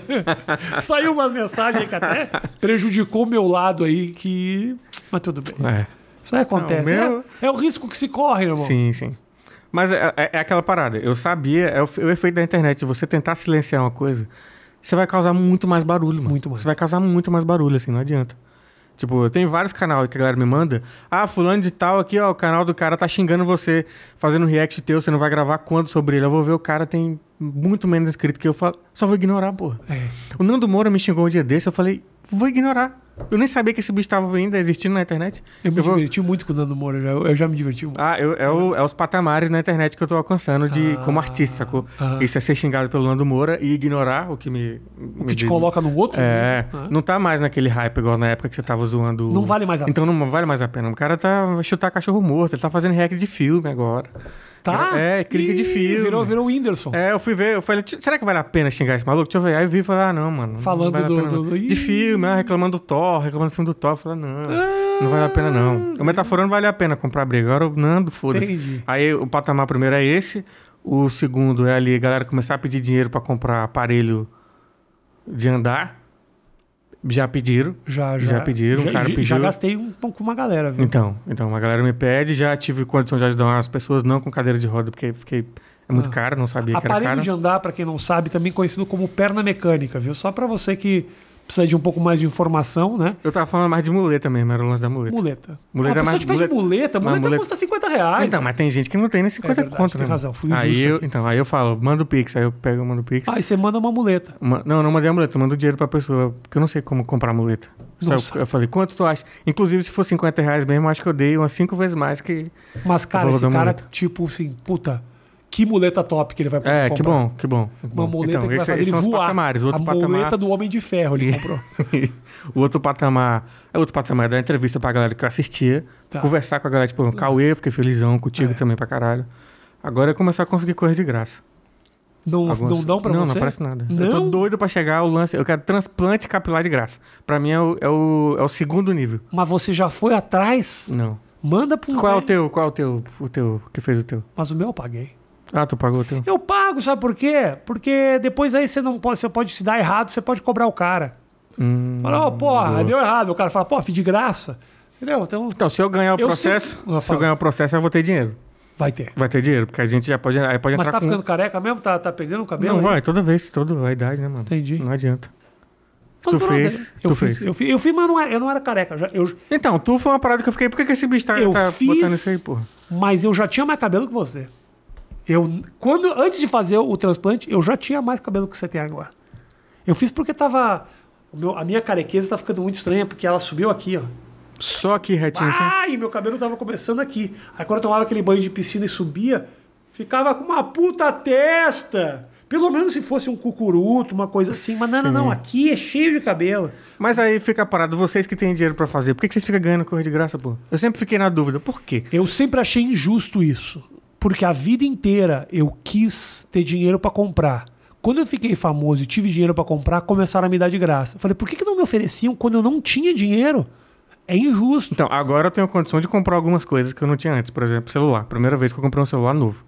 saiu umas mensagens aí que até prejudicou o meu lado aí, que. Mas tudo bem. É. Isso aí acontece. Não, é, meu... é, é, o risco que se corre, irmão. Sim, sim. Mas é, é, é aquela parada. Eu sabia, é o, é o efeito da internet. você tentar silenciar uma coisa, você vai causar muito mais barulho, mano. Muito mais. Você vai causar muito mais barulho, assim, não adianta. Tipo, tem vários canais que a galera me manda. Ah, fulano de tal aqui, ó, o canal do cara tá xingando você, fazendo react teu, você não vai gravar quando sobre ele. Eu vou ver, o cara tem muito menos inscrito que eu. Falo, só vou ignorar, porra. É. O Nando Moura me xingou um dia desse, eu falei, vou ignorar. Eu nem sabia que esse bicho estava ainda existindo na internet. Eu me eu vou... diverti muito com o Nando Moura, eu, eu já me diverti muito. Ah, eu, é, o, é, os patamares na internet que eu estou alcançando de, ah, como artista, sacou? Ah, Isso é ser xingado pelo Nando Moura e ignorar o que me. O me que te coloca no outro? É. Ah. Não está mais naquele hype igual na época que você estava zoando. Não vale mais a pena. Então não vale mais a pena. O cara tá chutar cachorro morto, ele tá fazendo react de filme agora. Tá? É, crítica Ih, de filme. Virou, virou o Whindersson. É, eu fui ver, eu falei, será que vale a pena xingar esse maluco? Deixa eu ver. Aí eu vi e falei, ah, não, mano. Falando não vale do, pena, do, do, De filme, ah, reclamando do Thor, reclamando do filme do Thor. Eu falei, não, ah, não vale a pena, não. Ah, o metaforando vale a pena comprar briga. Agora eu nando, foda-se. Aí o patamar primeiro é esse. O segundo é ali, a galera começar a pedir dinheiro para comprar aparelho de andar. Já pediram. Já, já. Já pediram, já, um cara já, pediu. Já gastei um, com uma galera, viu? Então, então, uma galera me pede, já tive condição de ajudar as pessoas, não com cadeira de roda, porque fiquei. É muito ah. caro, não sabia Aparelho que era caro. Aparelho de andar, para quem não sabe, também conhecido como perna mecânica, viu? Só para você que precisa de um pouco mais de informação, né? Eu tava falando mais de muleta mesmo, era o lance da muleta. Muleta. Muleta ah, a é pessoa mais, te pede muleta, muleta, muleta, muleta custa 50 reais. Então, né? mas tem gente que não tem nem 50 é verdade, conto, tem né? razão, fui aí eu, Então, aí eu falo, manda o Pix, aí eu pego e mando o Pix. Aí você manda uma muleta. Uma, não, não mandei a muleta, mando dinheiro pra pessoa, porque eu não sei como comprar muleta. Nossa. Só eu, falei, quanto tu acha? Inclusive, se for 50 reais mesmo, acho que eu dei umas 5 vezes mais que. Mas, cara, esse cara, tipo assim, puta que muleta top que ele vai é, comprar. É, que bom, que bom. Uma muleta então, que vai fazer ele voar. Patamares, outro a patamar... muleta do Homem de Ferro ele comprou. o outro patamar... É outro patamar da entrevista pra galera que eu assistia. Tá. Conversar com a galera, tipo, Cauê, eu fiquei felizão contigo é. também pra caralho. Agora é começar a conseguir correr de graça. Não, Alguns... não dão pra não, você? Não, não parece nada. Não? Eu tô doido pra chegar ao lance. Eu quero transplante capilar de graça. Pra mim é o, é o, é o segundo nível. Mas você já foi atrás? Não. Manda pro. Qual é o teu? Qual é o teu? O teu que fez o teu? Mas o meu eu paguei. Ah, tu pagou o teu? Eu pago, sabe por quê? Porque depois aí você não pode, você pode se dar errado, você pode cobrar o cara. Hum, fala, oh, porra, deu errado. O cara fala, pô, de graça. Entendeu? Então, então se eu ganhar o eu processo, sempre... se eu ganhar o processo, eu vou ter dinheiro. Vai ter. Vai ter dinheiro, porque a gente já pode, aí pode Mas entrar tá com... ficando careca mesmo? Tá, tá perdendo o cabelo? Não, aí? vai, toda vez, toda a idade, né, mano? Entendi. Não adianta. Então, tu fez, eu tu fiz, fez. Eu fiz, eu fiz mas não era, eu não era careca. Eu... Então, tu foi uma parada que eu fiquei, por que, que esse bicho tá, eu tá fiz, botando isso aí, porra? Mas eu já tinha mais cabelo que você. Eu, quando, antes de fazer o transplante, eu já tinha mais cabelo que você tem agora. Eu fiz porque tava. Meu, a minha carequeza tá ficando muito estranha, porque ela subiu aqui, ó. Só aqui retinho. Assim? Ai, meu cabelo tava começando aqui. Aí quando eu tomava aquele banho de piscina e subia, ficava com uma puta testa. Pelo menos se fosse um cucuruto, uma coisa assim. Mas não, não, não. Aqui é cheio de cabelo. Mas aí fica parado. Vocês que têm dinheiro para fazer, por que, que vocês ficam ganhando correr de graça, pô? Eu sempre fiquei na dúvida. Por quê? Eu sempre achei injusto isso porque a vida inteira eu quis ter dinheiro para comprar. Quando eu fiquei famoso e tive dinheiro para comprar, começaram a me dar de graça. Eu falei, por que, que não me ofereciam quando eu não tinha dinheiro? É injusto. Então, agora eu tenho condição de comprar algumas coisas que eu não tinha antes. Por exemplo, celular. Primeira vez que eu comprei um celular novo.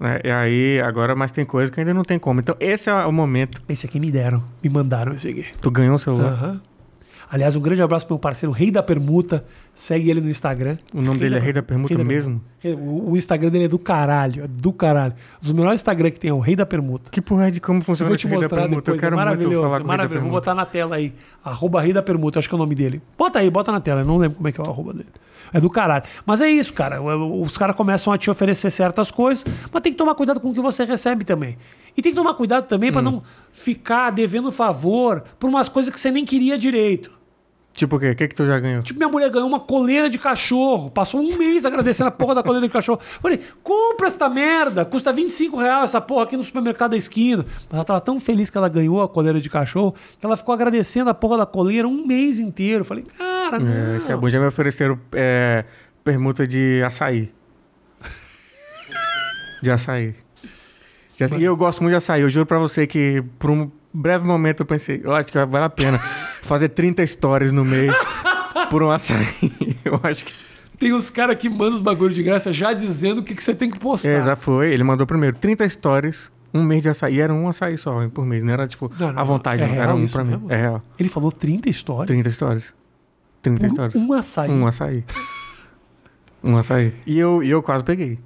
É, e aí, agora, mas tem coisa que ainda não tem como. Então, esse é o momento. Esse aqui me deram, me mandaram esse aqui. Tu ganhou um celular? Aham. Uhum. Aliás, um grande abraço para o parceiro Rei da Permuta. Segue ele no Instagram. O nome Rei dele da... é Rei da Permuta Rei mesmo? Da... O, Instagram dele é do caralho. É do caralho. Os melhores Instagram que tem é o Rei da Permuta. Que porra é de como funciona é o Rei da Permuta? Depois. Eu quero é maravilhoso, muito falar é maravilhoso. Vou botar na tela aí. Arroba Rei da Permuta, acho que é o nome dele. Bota aí, bota na tela. Eu não lembro como é que é o arroba dele. É do caralho. Mas é isso, cara. É, os caras começam a te oferecer certas coisas, mas tem que tomar cuidado com o que você recebe também. E tem que tomar cuidado também hum. para não ficar devendo favor por umas coisas que você nem queria direito. Tipo o quê? O que, que tu já ganhou? Tipo, minha mulher ganhou uma coleira de cachorro. Passou um mês agradecendo a porra da coleira de cachorro. Falei, compra esta merda. Custa 25 reais essa porra aqui no supermercado da esquina. Mas ela tava tão feliz que ela ganhou a coleira de cachorro que ela ficou agradecendo a porra da coleira um mês inteiro. Falei, cara, é, não. É, isso é bom. Já me ofereceram é, permuta de açaí. de açaí. De açaí. Mas... E eu gosto muito de açaí. Eu juro pra você que por um breve momento eu pensei, eu acho que vale a pena fazer 30 stories no mês por um açaí. Eu acho que. Tem os caras que mandam os bagulhos de graça já dizendo o que, que você tem que postar. É, já foi. Ele mandou primeiro 30 stories, um mês de açaí. Era um açaí só por mês. Não era tipo não, não, vontade, é não. Era um pra mim. É real. Ele falou 30 stories? 30 stories. 30 por stories. Um açaí. Um açaí. um açaí. E eu, eu quase peguei.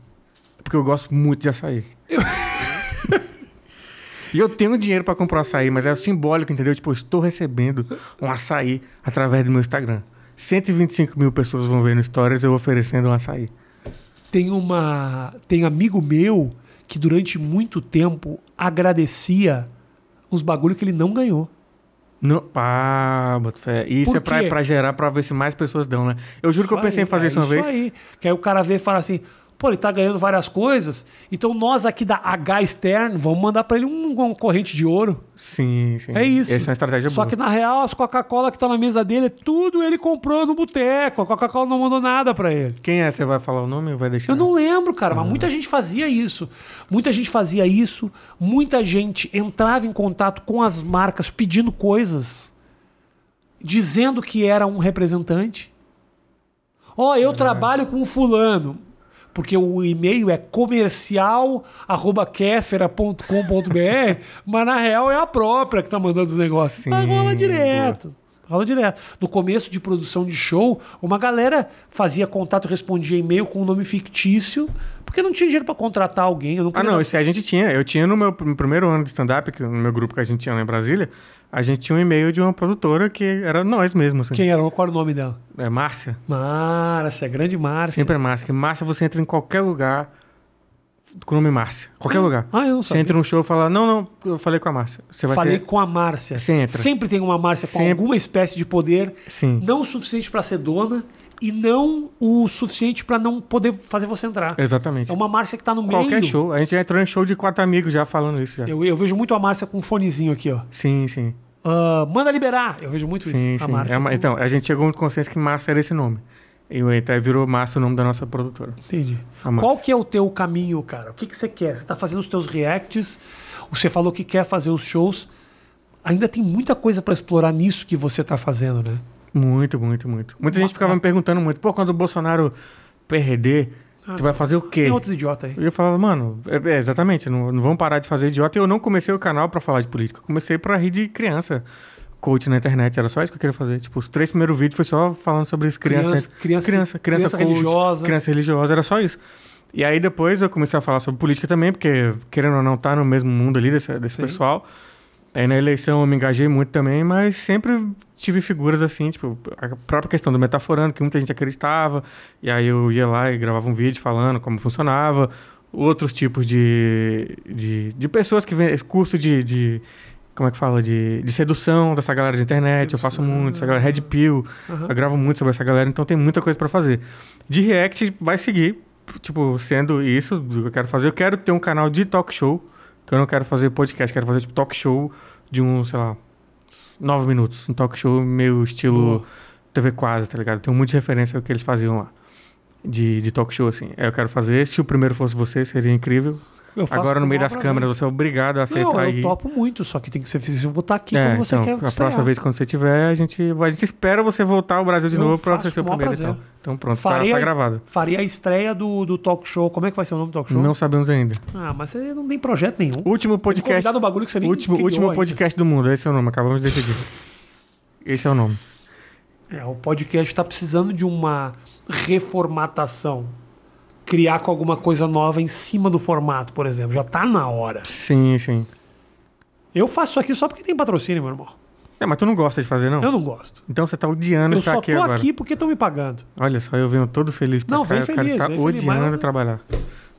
Porque eu gosto muito de açaí. Eu... E eu tenho dinheiro para comprar açaí, mas é simbólico, entendeu? Tipo, eu estou recebendo um açaí através do meu Instagram. 125 mil pessoas vão ver no Stories eu oferecendo um açaí. Tem uma. Tem amigo meu que durante muito tempo agradecia os bagulho que ele não ganhou. Não, pá, ah, Isso é pra, pra, gerar, pra ver se mais pessoas dão, né? Eu juro isso que eu pensei aí, em fazer é isso uma isso vez. Isso aí. Que aí o cara vê e fala assim: Pô, ele está ganhando várias coisas. Então nós aqui da H externo vamos mandar para ele um, um, corrente de ouro. Sim, sim. É isso. Essa é uma estratégia Só boa. que na real, as Coca-Cola que tá na mesa dele, tudo ele comprou no boteco. A Coca-Cola não mandou nada para ele. Quem é? Você vai falar o nome ou vai deixar? Eu não lembro, cara, ah. mas muita gente fazia isso. Muita gente fazia isso. Muita gente entrava em contato com as marcas pedindo coisas, dizendo que era um representante. Ó, oh, eu é. trabalho com fulano porque o e-mail é comercial@kefera.com.br, mas na real é a própria que tá mandando os negócios. Sim, mas rola direto. Rola direto. No começo de produção de show, uma galera fazia contato, respondia e-mail com um nome fictício, porque não tinha dinheiro para contratar alguém. Não ah, não, isso a gente tinha. Eu tinha no meu primeiro ano de stand-up, no meu grupo que a gente tinha lá em Brasília, a gente tinha um e-mail de uma produtora que era nós mesmos. Assim. Quem era? Qual era o nome dela? É Márcia. Márcia, é grande Márcia. Sempre é Márcia. Márcia, você entra em qualquer lugar com o nome Márcia. Qualquer ah, lugar. Ah, eu não sabia. Você entra num show e fala, não, não, eu falei com a Márcia. Você vai falei ter... com a Márcia. Você entra. Sempre tem uma Márcia com alguma espécie de poder. Sim. Não o suficiente para ser dona e não o suficiente para não poder fazer você entrar. Exatamente. É uma Márcia que tá no Qualquer meio. Qualquer show. A gente já entrou em show de quatro amigos já falando isso já. Eu, eu vejo muito a Márcia com um fonezinho aqui, ó. Sim, sim. Uh, manda liberar. Eu vejo muito sim, isso. Sim. A é uma, então, a gente chegou no consenso que Márcia era esse nome. E o Eita virou Márcia o nome da nossa produtora. Entendi. Qual que é o teu caminho, cara? O que, que você quer? Você está fazendo os teus reacts, você falou que quer fazer os shows. Ainda tem muita coisa para explorar nisso que você está fazendo, né? Muito, muito, muito. Muita uma, gente ficava me perguntando muito, pô, quando o Bolsonaro perder, ah, tu vai tá. fazer o quê? Tem outros idiotas aí. E eu falava, mano, é, é, exatamente, não, não vão parar de fazer idiota. E eu não comecei o canal para falar de política. Eu comecei para rir de criança coach na internet, era só isso que eu queria fazer. Tipo, os três primeiros vídeos foi só falando sobre as crianças. Criança, criança, criança, criança, coach, religiosa. Criança religiosa, era só isso. E aí depois eu comecei a falar sobre política também, porque querendo ou não, tá no mesmo mundo ali desse, desse pessoal. Aí é, na eleição eu me engajei muito também, mas sempre tive figuras assim, tipo, a própria questão do metaforando, que muita gente acreditava, e aí eu ia lá e gravava um vídeo falando como funcionava, outros tipos de, de, de pessoas que vêm, curso de, de, como é que fala, de, de sedução dessa galera de internet, sedução. eu faço muito, essa galera Red Pill, uhum. eu gravo muito sobre essa galera, então tem muita coisa para fazer. De React vai seguir, tipo, sendo isso que eu quero fazer, eu quero ter um canal de talk show, que eu não quero fazer podcast, quero fazer tipo talk show de um, sei lá, nove minutos. Um talk show meio estilo TV quase, tá ligado? Tem muita referência ao que eles faziam lá. De, de talk show, assim. É, eu quero fazer. Se o primeiro fosse você, seria incrível. Agora no meio das câmeras você é obrigado a aceitar. aí. eu aí. topo muito, só que tem que ser se botar aqui é, como você então, quer. A estrear. próxima vez quando você tiver, a gente, a gente espera você voltar ao Brasil de eu novo para ser o primeiro. Então. então pronto, faria, tá, tá, gravado. Faria a estreia do, do talk show. Como é que vai ser o nome do talk show? Não sabemos ainda. Ah, mas você não tem projeto nenhum. Último podcast. Um bagulho que você nem último último podcast ainda. do mundo, esse é o nome. Acabamos de decidir. esse é o nome. É, o podcast está precisando de uma reformatação criar com alguma coisa nova em cima do formato, por exemplo. Já tá na hora. Sim, sim. Eu faço isso aqui só porque tem patrocínio, meu irmão. É, mas tu não gosta de fazer, não? Eu não gosto. Então você tá odiando eu estar aqui agora. Eu só tô aqui porque estão me pagando. Olha só, eu venho todo feliz pra não, cá. Tá vem feliz, o cara tá odiando feliz, mas... trabalhar.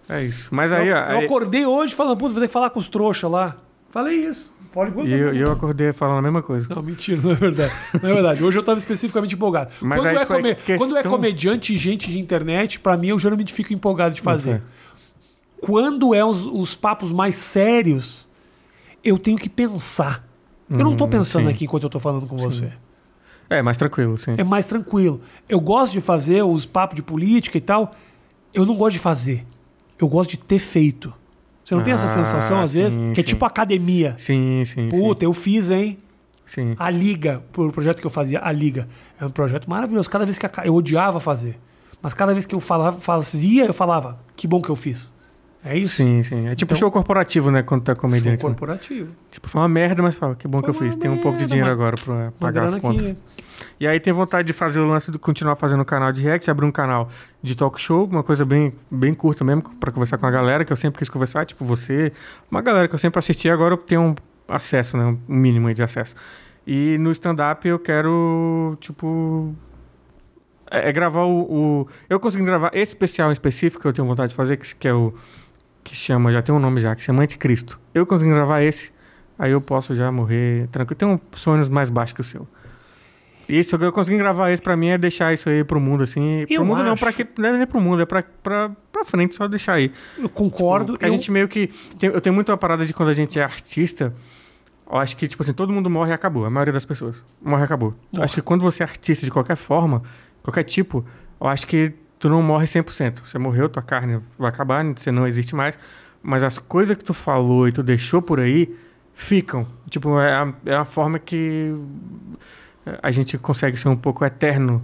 É isso. Mas aí, eu, aí... Eu acordei hoje falando, putz, vou ter que falar com os trouxas lá. Falei isso. Pode E eu, eu, acordei falando a mesma coisa. Não, mentira, não é verdade. Não é verdade. Hoje eu estava especificamente empolgado. Mas quando, é, come... questão... quando é comediante e gente de internet, para mim eu geralmente fico empolgado de fazer. Quando é os, os papos mais sérios, eu tenho que pensar. Eu hum, não estou pensando sim. aqui enquanto eu estou falando com sim. você. É mais tranquilo, sim. É mais tranquilo. Eu gosto de fazer os papos de política e tal. Eu não gosto de fazer. Eu gosto de ter feito. Você não ah, tem essa sensação, ah, às sim, vezes? Que é tipo academia. Sim, sim. Puta, sim. eu fiz, hein? Sim. A Liga, o projeto que eu fazia, a Liga. É um projeto maravilhoso. Cada vez que eu odiava fazer. Mas cada vez que eu falava, fazia, eu falava, que bom que eu fiz. É isso? Sim, sim. É tipo então, show corporativo, né? Quando tu tá é comediante. Show né? corporativo. Né? Tipo, foi uma merda, mas fala, que bom foi que eu fiz. Tem um pouco de dinheiro agora pra pagar as contas. E aí tem vontade de fazer o lance de continuar fazendo o canal de react, abrir um canal de talk show, uma coisa bem, bem curta mesmo, pra conversar com a galera que eu sempre quis conversar, tipo você, uma galera que eu sempre assisti, agora eu tenho um acesso, né? Um mínimo de acesso. E no stand-up eu quero, tipo, é, é gravar o, o, Eu consegui gravar esse especial em específico que eu tenho vontade de fazer, que, que é o que chama, já tem um nome já, que chama Anticristo. Eu consigo gravar esse, aí eu posso já morrer tranquilo. Tem um sonhos mais baixo que o seu. E se eu consegui gravar esse pra mim é deixar isso aí pro mundo, assim. Eu pro mundo acho. não, pra que. Não é pro mundo, é pra, pra, pra frente, só deixar aí. Eu concordo. Tipo, eu... A gente meio que. Tem, eu tenho muito a parada de quando a gente é artista. Eu acho que, tipo assim, todo mundo morre e acabou. A maioria das pessoas morre e acabou. Morre. Acho que quando você é artista de qualquer forma, qualquer tipo, eu acho que tu não morre 100%. Você morreu, tua carne vai acabar, você não existe mais. Mas as coisas que tu falou e tu deixou por aí ficam. Tipo, é a, é a forma que a gente consegue ser um pouco eterno,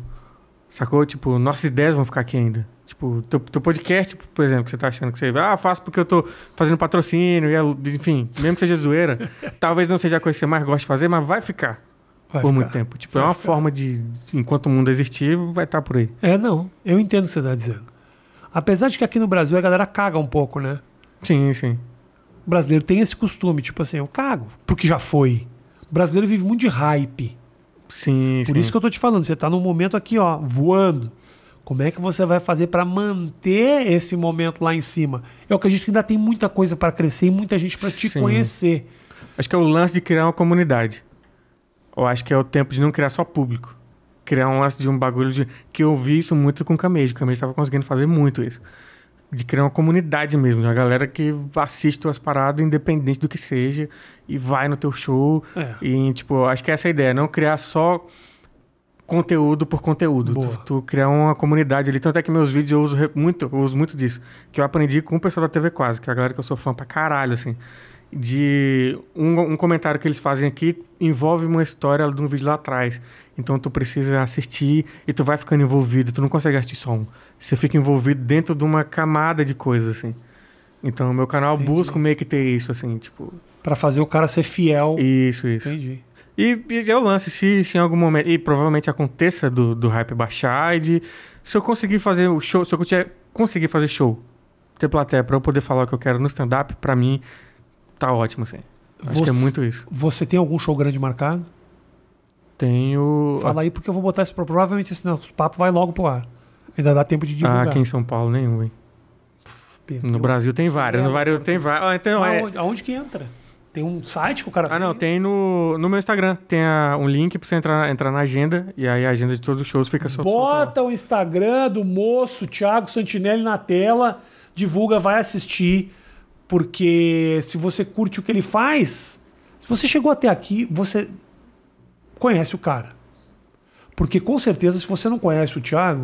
sacou? Tipo, nossas ideias vão ficar aqui ainda. Tipo, teu, teu podcast, por exemplo, que você tá achando que você... vai, Ah, faço porque eu tô fazendo patrocínio, e é, enfim, mesmo que seja zoeira, talvez não seja a coisa que você mais gosta de fazer, mas vai ficar. Vai por ficar. muito tempo. Tipo, vai é uma ficar. forma de, enquanto o mundo existir, vai estar tá por aí. É, não. Eu entendo o que você está dizendo. Apesar de que aqui no Brasil a galera caga um pouco, né? Sim, sim. O brasileiro tem esse costume, tipo assim, eu cago porque já foi. O brasileiro vive muito de hype. Sim, Por sim. isso que eu tô te falando, você tá num momento aqui, ó, voando. Como é que você vai fazer para manter esse momento lá em cima? Eu acredito que ainda tem muita coisa para crescer e muita gente para te sim. conhecer. Acho que é o lance de criar uma comunidade. Eu acho que é o tempo de não criar só público. Criar um lance de um bagulho de. Que eu vi isso muito com o Camejo. O Camejo estava conseguindo fazer muito isso. De criar uma comunidade mesmo, de uma galera que assiste as paradas, independente do que seja, e vai no teu show. É. E, tipo, acho que é essa a ideia. Não criar só conteúdo por conteúdo. Tu, tu, criar uma comunidade ali. Tanto é que meus vídeos eu uso muito, eu uso muito disso. Que eu aprendi com o pessoal da TV Quase, que é a galera que eu sou fã pra caralho, assim de um, um, comentário que eles fazem aqui envolve uma história de um vídeo lá atrás. Então tu precisa assistir e tu vai ficando envolvido, tu não consegue assistir só um. Você fica envolvido dentro de uma camada de coisas assim. Então meu canal Entendi. busca meio que ter isso assim, tipo, para fazer o cara ser fiel. Isso, isso. Entendi. E, e é o lance, se, se, em algum momento, e provavelmente aconteça do, do hype baixar e de, se eu conseguir fazer o show, se eu conseguir fazer show, ter plateia para eu poder falar o que eu quero no stand up, para mim tá ótimo, assim. Acho você, que é muito isso. Você tem algum show grande marcado? Tenho. Fala aí, porque eu vou botar esse. Provavelmente esse nosso papo vai logo pro ar. Ainda dá tempo de ah, divulgar. Ah, aqui em São Paulo nenhum, hein? Perdeu. No Brasil tem várias. É, no Brasil tem várias. Ah, então, é... aonde, que entra? Tem um site que o cara. Ah, não, tem no, no meu Instagram. Tem a, um link pra você entrar, entrar na agenda. E aí a agenda de todos os shows fica só. Bota o Instagram do moço Thiago Santinelli na tela. Divulga, vai assistir. Porque se você curte o que ele faz, se você chegou até aqui, você conhece o cara. Porque com certeza, se você não conhece o Thiago,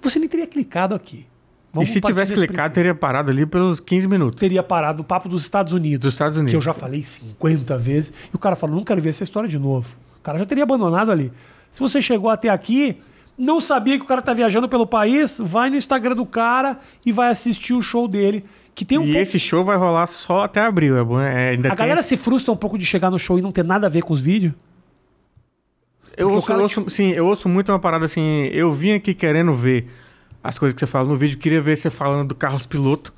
você nem teria clicado aqui. Vamos e se tivesse clicado, teria parado ali pelos 15 minutos. Teria parado o papo dos Estados Unidos. Dos Estados Unidos. Que eu já falei 50 vezes. E o cara falou, "Não quero ver essa história de novo. O cara já teria abandonado ali. Se você chegou até aqui, não sabia que o cara está viajando pelo país, vai no Instagram do cara e vai assistir o show dele. Que tem um e pouco... esse show vai rolar só até abril, é bom, né? é Ainda a galera esse... se frustra um pouco de chegar no show e não ter nada a ver com os vídeos? Eu ouço, eu ouço, sim, eu ouço muito uma parada assim, eu vim aqui querendo ver as coisas que você fala no vídeo, queria ver você falando do Carlos Piloto,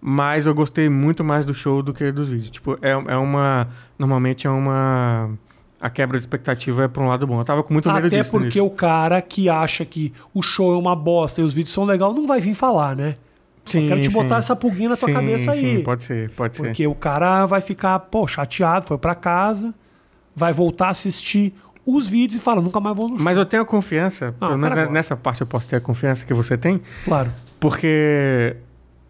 mas eu gostei muito mais do show do que dos vídeos. Tipo, é, é uma... Normalmente é uma... A quebra de expectativa é para um lado bom. Eu tava com muito medo Até disso. Até porque nisso. o cara que acha que o show é uma bosta e os vídeos são legais não vai vir falar, né? Sim, quero te sim. botar essa pulguinha na tua sim, cabeça aí. Sim, pode ser, pode ser. Porque o cara vai ficar, pô, chateado, foi para casa, vai voltar a assistir os vídeos e fala, nunca mais vou no show. Mas eu tenho a confiança, ah, pelo menos nessa parte eu posso ter a confiança que você tem. Claro. Porque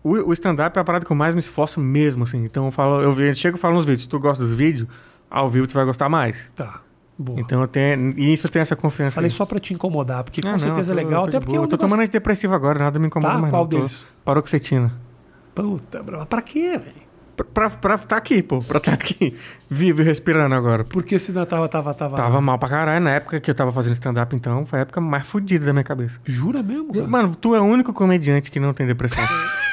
o, o stand-up é a parada que eu mais me esforço mesmo, assim. Então eu falo, eu chego e falo nos vídeos, se tu gosta dos vídeos, ao vivo tu vai gostar mais. Tá. Boa. Então eu tenho. E isso eu tenho essa confiança. Falei aí. só pra te incomodar, porque ah, com certeza não, é tô, é legal. Até porque eu é tô tomando antidepressivo agora, nada me incomoda tá? mais. Qual não. deles? Tô... Paroxetina. Puta, bro. pra quê, velho? Pra, pra, tá aqui, pô. Pra tá aqui. Vivo e respirando agora. Porque se não tava, tava, tava. Tava mal pra caralho. Na época que eu tava fazendo stand-up, então, foi a época mais fodida da minha cabeça. Jura mesmo? Cara? Mano, tu é o único comediante que não tem depressão.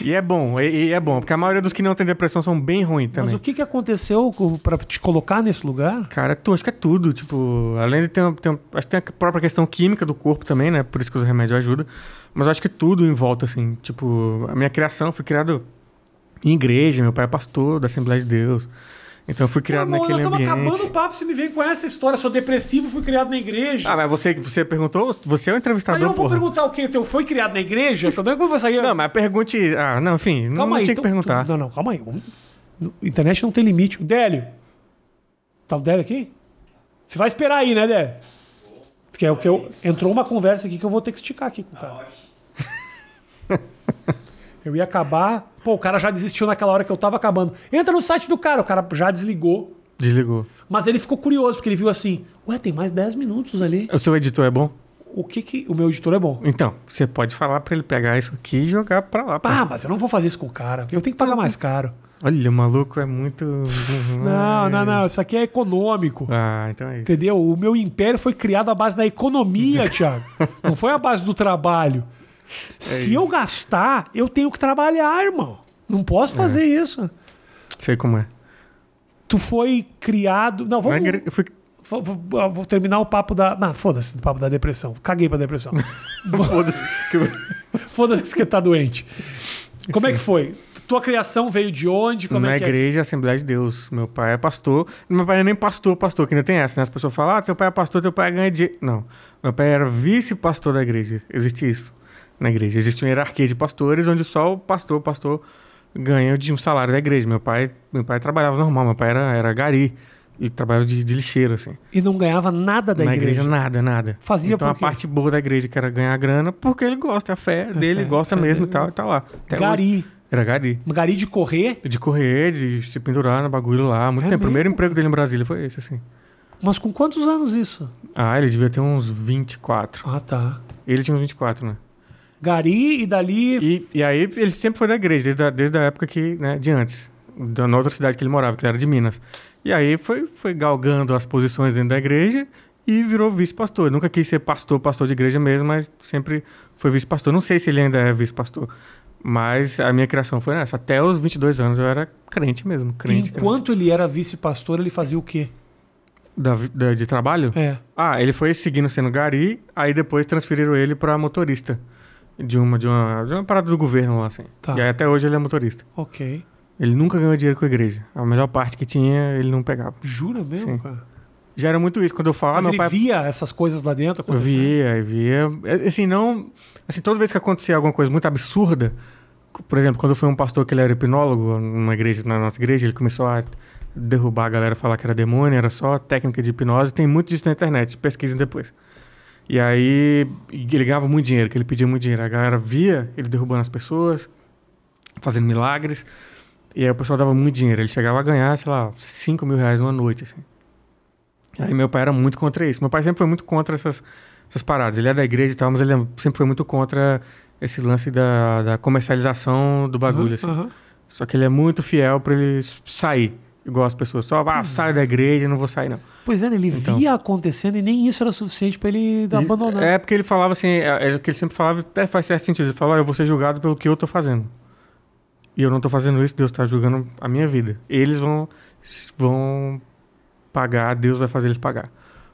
E é bom, e, e, é bom, porque a maioria dos que não tem depressão são bem ruins também. Mas o que, que aconteceu para te colocar nesse lugar? Cara, é tu, acho que é tudo, tipo, além de ter, ter acho que tem a própria questão química do corpo também, né? Por isso que os remédios ajudam. Mas acho que tudo em volta, assim, tipo, a minha criação, foi fui criado em igreja, meu pai é pastor da Assembleia de Deus. Então eu fui criado Pô, naquele ambiente. tava estamos acabando o papo, você me vem com essa história. Sou depressivo, fui criado na igreja. Ah, mas você, você perguntou? Você é o entrevistador, Aí eu vou porra. perguntar o quê? Teu então, foi criado na igreja? Como é que eu vou Não, mas pergunte... Ah, não, enfim, calma não, aí, tinha então, que perguntar. Tu... Não, não, calma aí. Internet não tem limite. Délio. Tá o Délio aqui? Você vai esperar aí, né, Délio? Que é o que eu... Entrou uma conversa aqui que eu vou ter que esticar aqui com o cara. Tá Eu ia acabar. Pô, o cara já desistiu naquela hora que eu tava acabando. Entra no site do cara, o cara já desligou. Desligou. Mas ele ficou curioso, porque ele viu assim: ué, tem mais 10 minutos ali. O seu editor é bom? O que que. O meu editor é bom. Então, você pode falar para ele pegar isso aqui e jogar para lá. Pra... Ah, mas eu não vou fazer isso com o cara, porque eu tenho que pagar mais caro. Olha, o maluco é muito. não, não, não. Isso aqui é econômico. Ah, então é isso. Entendeu? O meu império foi criado à base da economia, Thiago. não foi à base do trabalho. É Se isso. eu gastar, eu tenho que trabalhar, irmão. Não posso é. fazer isso. Sei como é. Tu foi criado. Não, vamos. Eu fui Vou, terminar o papo da. Ah, foda-se do papo da depressão. Caguei pra depressão. foda-se. foda-se que você tá doente. Como Sim. é que foi? Tua criação veio de onde? Como é Na é igreja, é Assembleia de Deus. Meu pai é pastor. Meu pai não é nem pastor, pastor, que ainda tem essa, né? As pessoas falam, ah, teu pai é pastor, teu pai ganha dinheiro. Não. Meu pai era vice-pastor da igreja. Existe isso na igreja. Existe uma hierarquia de pastores onde só o pastor, o pastor ganha de um salário da igreja. Meu pai, meu pai trabalhava normal, meu pai era, era gari e trabalhava de, de lixeiro, assim. E não ganhava nada da na igreja? Na igreja, nada, nada. Fazia Então, a parte boa da igreja, que era ganhar grana, porque ele gosta, é a fé é dele, fé, gosta fé mesmo dele. e tal, e tá lá. Até gari. Hoje, era gari. Gari de correr? De correr, de se pendurar no bagulho lá. Muito é tempo. O primeiro emprego dele em Brasília foi esse, assim. Mas com quantos anos isso? Ah, ele devia ter uns 24. Ah, tá. Ele tinha uns 24, né? Gari e dali. E, e aí ele sempre foi da igreja, desde a, desde a época que, né, de antes, da outra cidade que ele morava, que ele era de Minas. E aí foi, foi galgando as posições dentro da igreja e virou vice-pastor. Nunca quis ser pastor, pastor de igreja mesmo, mas sempre foi vice-pastor. Não sei se ele ainda é vice-pastor. Mas a minha criação foi nessa. Até os 22 anos eu era crente mesmo, crente. E enquanto crente. ele era vice-pastor, ele fazia o quê? Da, da, de trabalho? É. Ah, ele foi seguindo sendo gari, aí depois transferiram ele para motorista. De uma, de uma, de uma parada do governo lá, assim. Tá. E aí até hoje ele é motorista. Ok. Ele nunca ganhou dinheiro com a igreja. A melhor parte que tinha, ele não pegava. Jura mesmo, Sim. cara? Já era muito isso. Quando eu falava. Mas meu pai... via essas coisas lá dentro acontecer? Via, via. É, assim, não. Assim, toda vez que acontecia alguma coisa muito absurda, por exemplo, quando foi um pastor que ele era hipnólogo numa igreja, na nossa igreja, ele começou a derrubar a galera, falar que era demônio, era só técnica de hipnose. Tem muito disso na internet, pesquisem depois. E aí ele ganhava muito dinheiro, que ele pedia muito dinheiro. A galera via ele derrubando as pessoas, fazendo milagres. E aí o pessoal dava muito dinheiro. Ele chegava a ganhar, sei lá, 5 mil reais uma noite, assim. Aí meu pai era muito contra isso. Meu pai sempre foi muito contra essas, essas paradas. Ele é da igreja e tal, mas ele é, sempre foi muito contra esse lance da, da comercialização do bagulho, uhum, assim. Uhum. Só que ele é muito fiel para ele sair igual as pessoas só, ah, sai da igreja, não vou sair não. Pois é, né? ele então, via acontecendo e nem isso era suficiente para ele abandonar. É porque ele falava assim, é, é que ele sempre falava, até faz certo sentido, ele falou ah, eu vou ser julgado pelo que eu tô fazendo. E eu não tô fazendo isso, Deus tá julgando a minha vida. Eles vão vão pagar, Deus vai fazer eles pagar.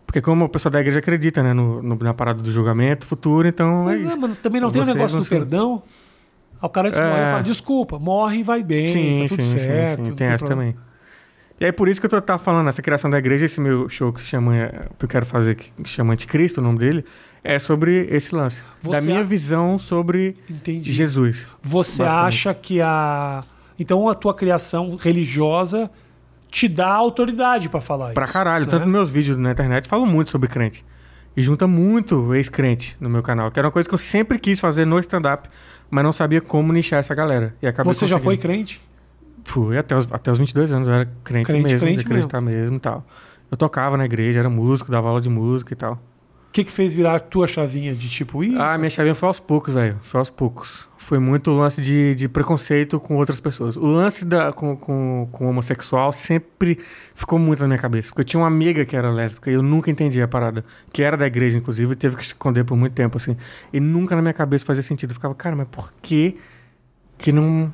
Porque como o pessoal da igreja acredita, né, no, no na parada do julgamento futuro, então Mas é, é mano, também não tem o negócio do ser... perdão. O cara é... morre fala, desculpa, morre e vai bem, tá sim, tá tudo sim, certo. Sim, sim. Tem, tem essa também. E aí por isso que eu tô tá falando, essa criação da igreja, esse meu show que chama, eh, que eu quero fazer, que chama Anticristo, o nome dele, é sobre esse lance. Você da minha a... visão sobre Entendi. Jesus. Você acha que a. Então a tua criação religiosa te dá autoridade para falar pra isso. Pra caralho. Né? Tanto meus vídeos na internet falo muito sobre crente. E junta muito ex-crente no meu canal, que era uma coisa que eu sempre quis fazer no stand-up, mas não sabia como nichar essa galera. E acabei Você já foi crente? Fui até os, até os 22 anos, eu era crente, crente mesmo, crente acreditar mesmo. mesmo e tal. Eu tocava na igreja, era músico, dava aula de música e tal. O que, que fez virar a tua chavinha de tipo isso? Ah, minha chavinha foi aos poucos, velho. Foi aos poucos. Foi muito o lance de, de preconceito com outras pessoas. O lance da, com, com, com homossexual sempre ficou muito na minha cabeça. Porque eu tinha uma amiga que era lésbica e eu nunca entendi a parada. Que era da igreja, inclusive, e teve que esconder por muito tempo, assim. E nunca na minha cabeça fazia sentido. Eu ficava, cara, mas por que que não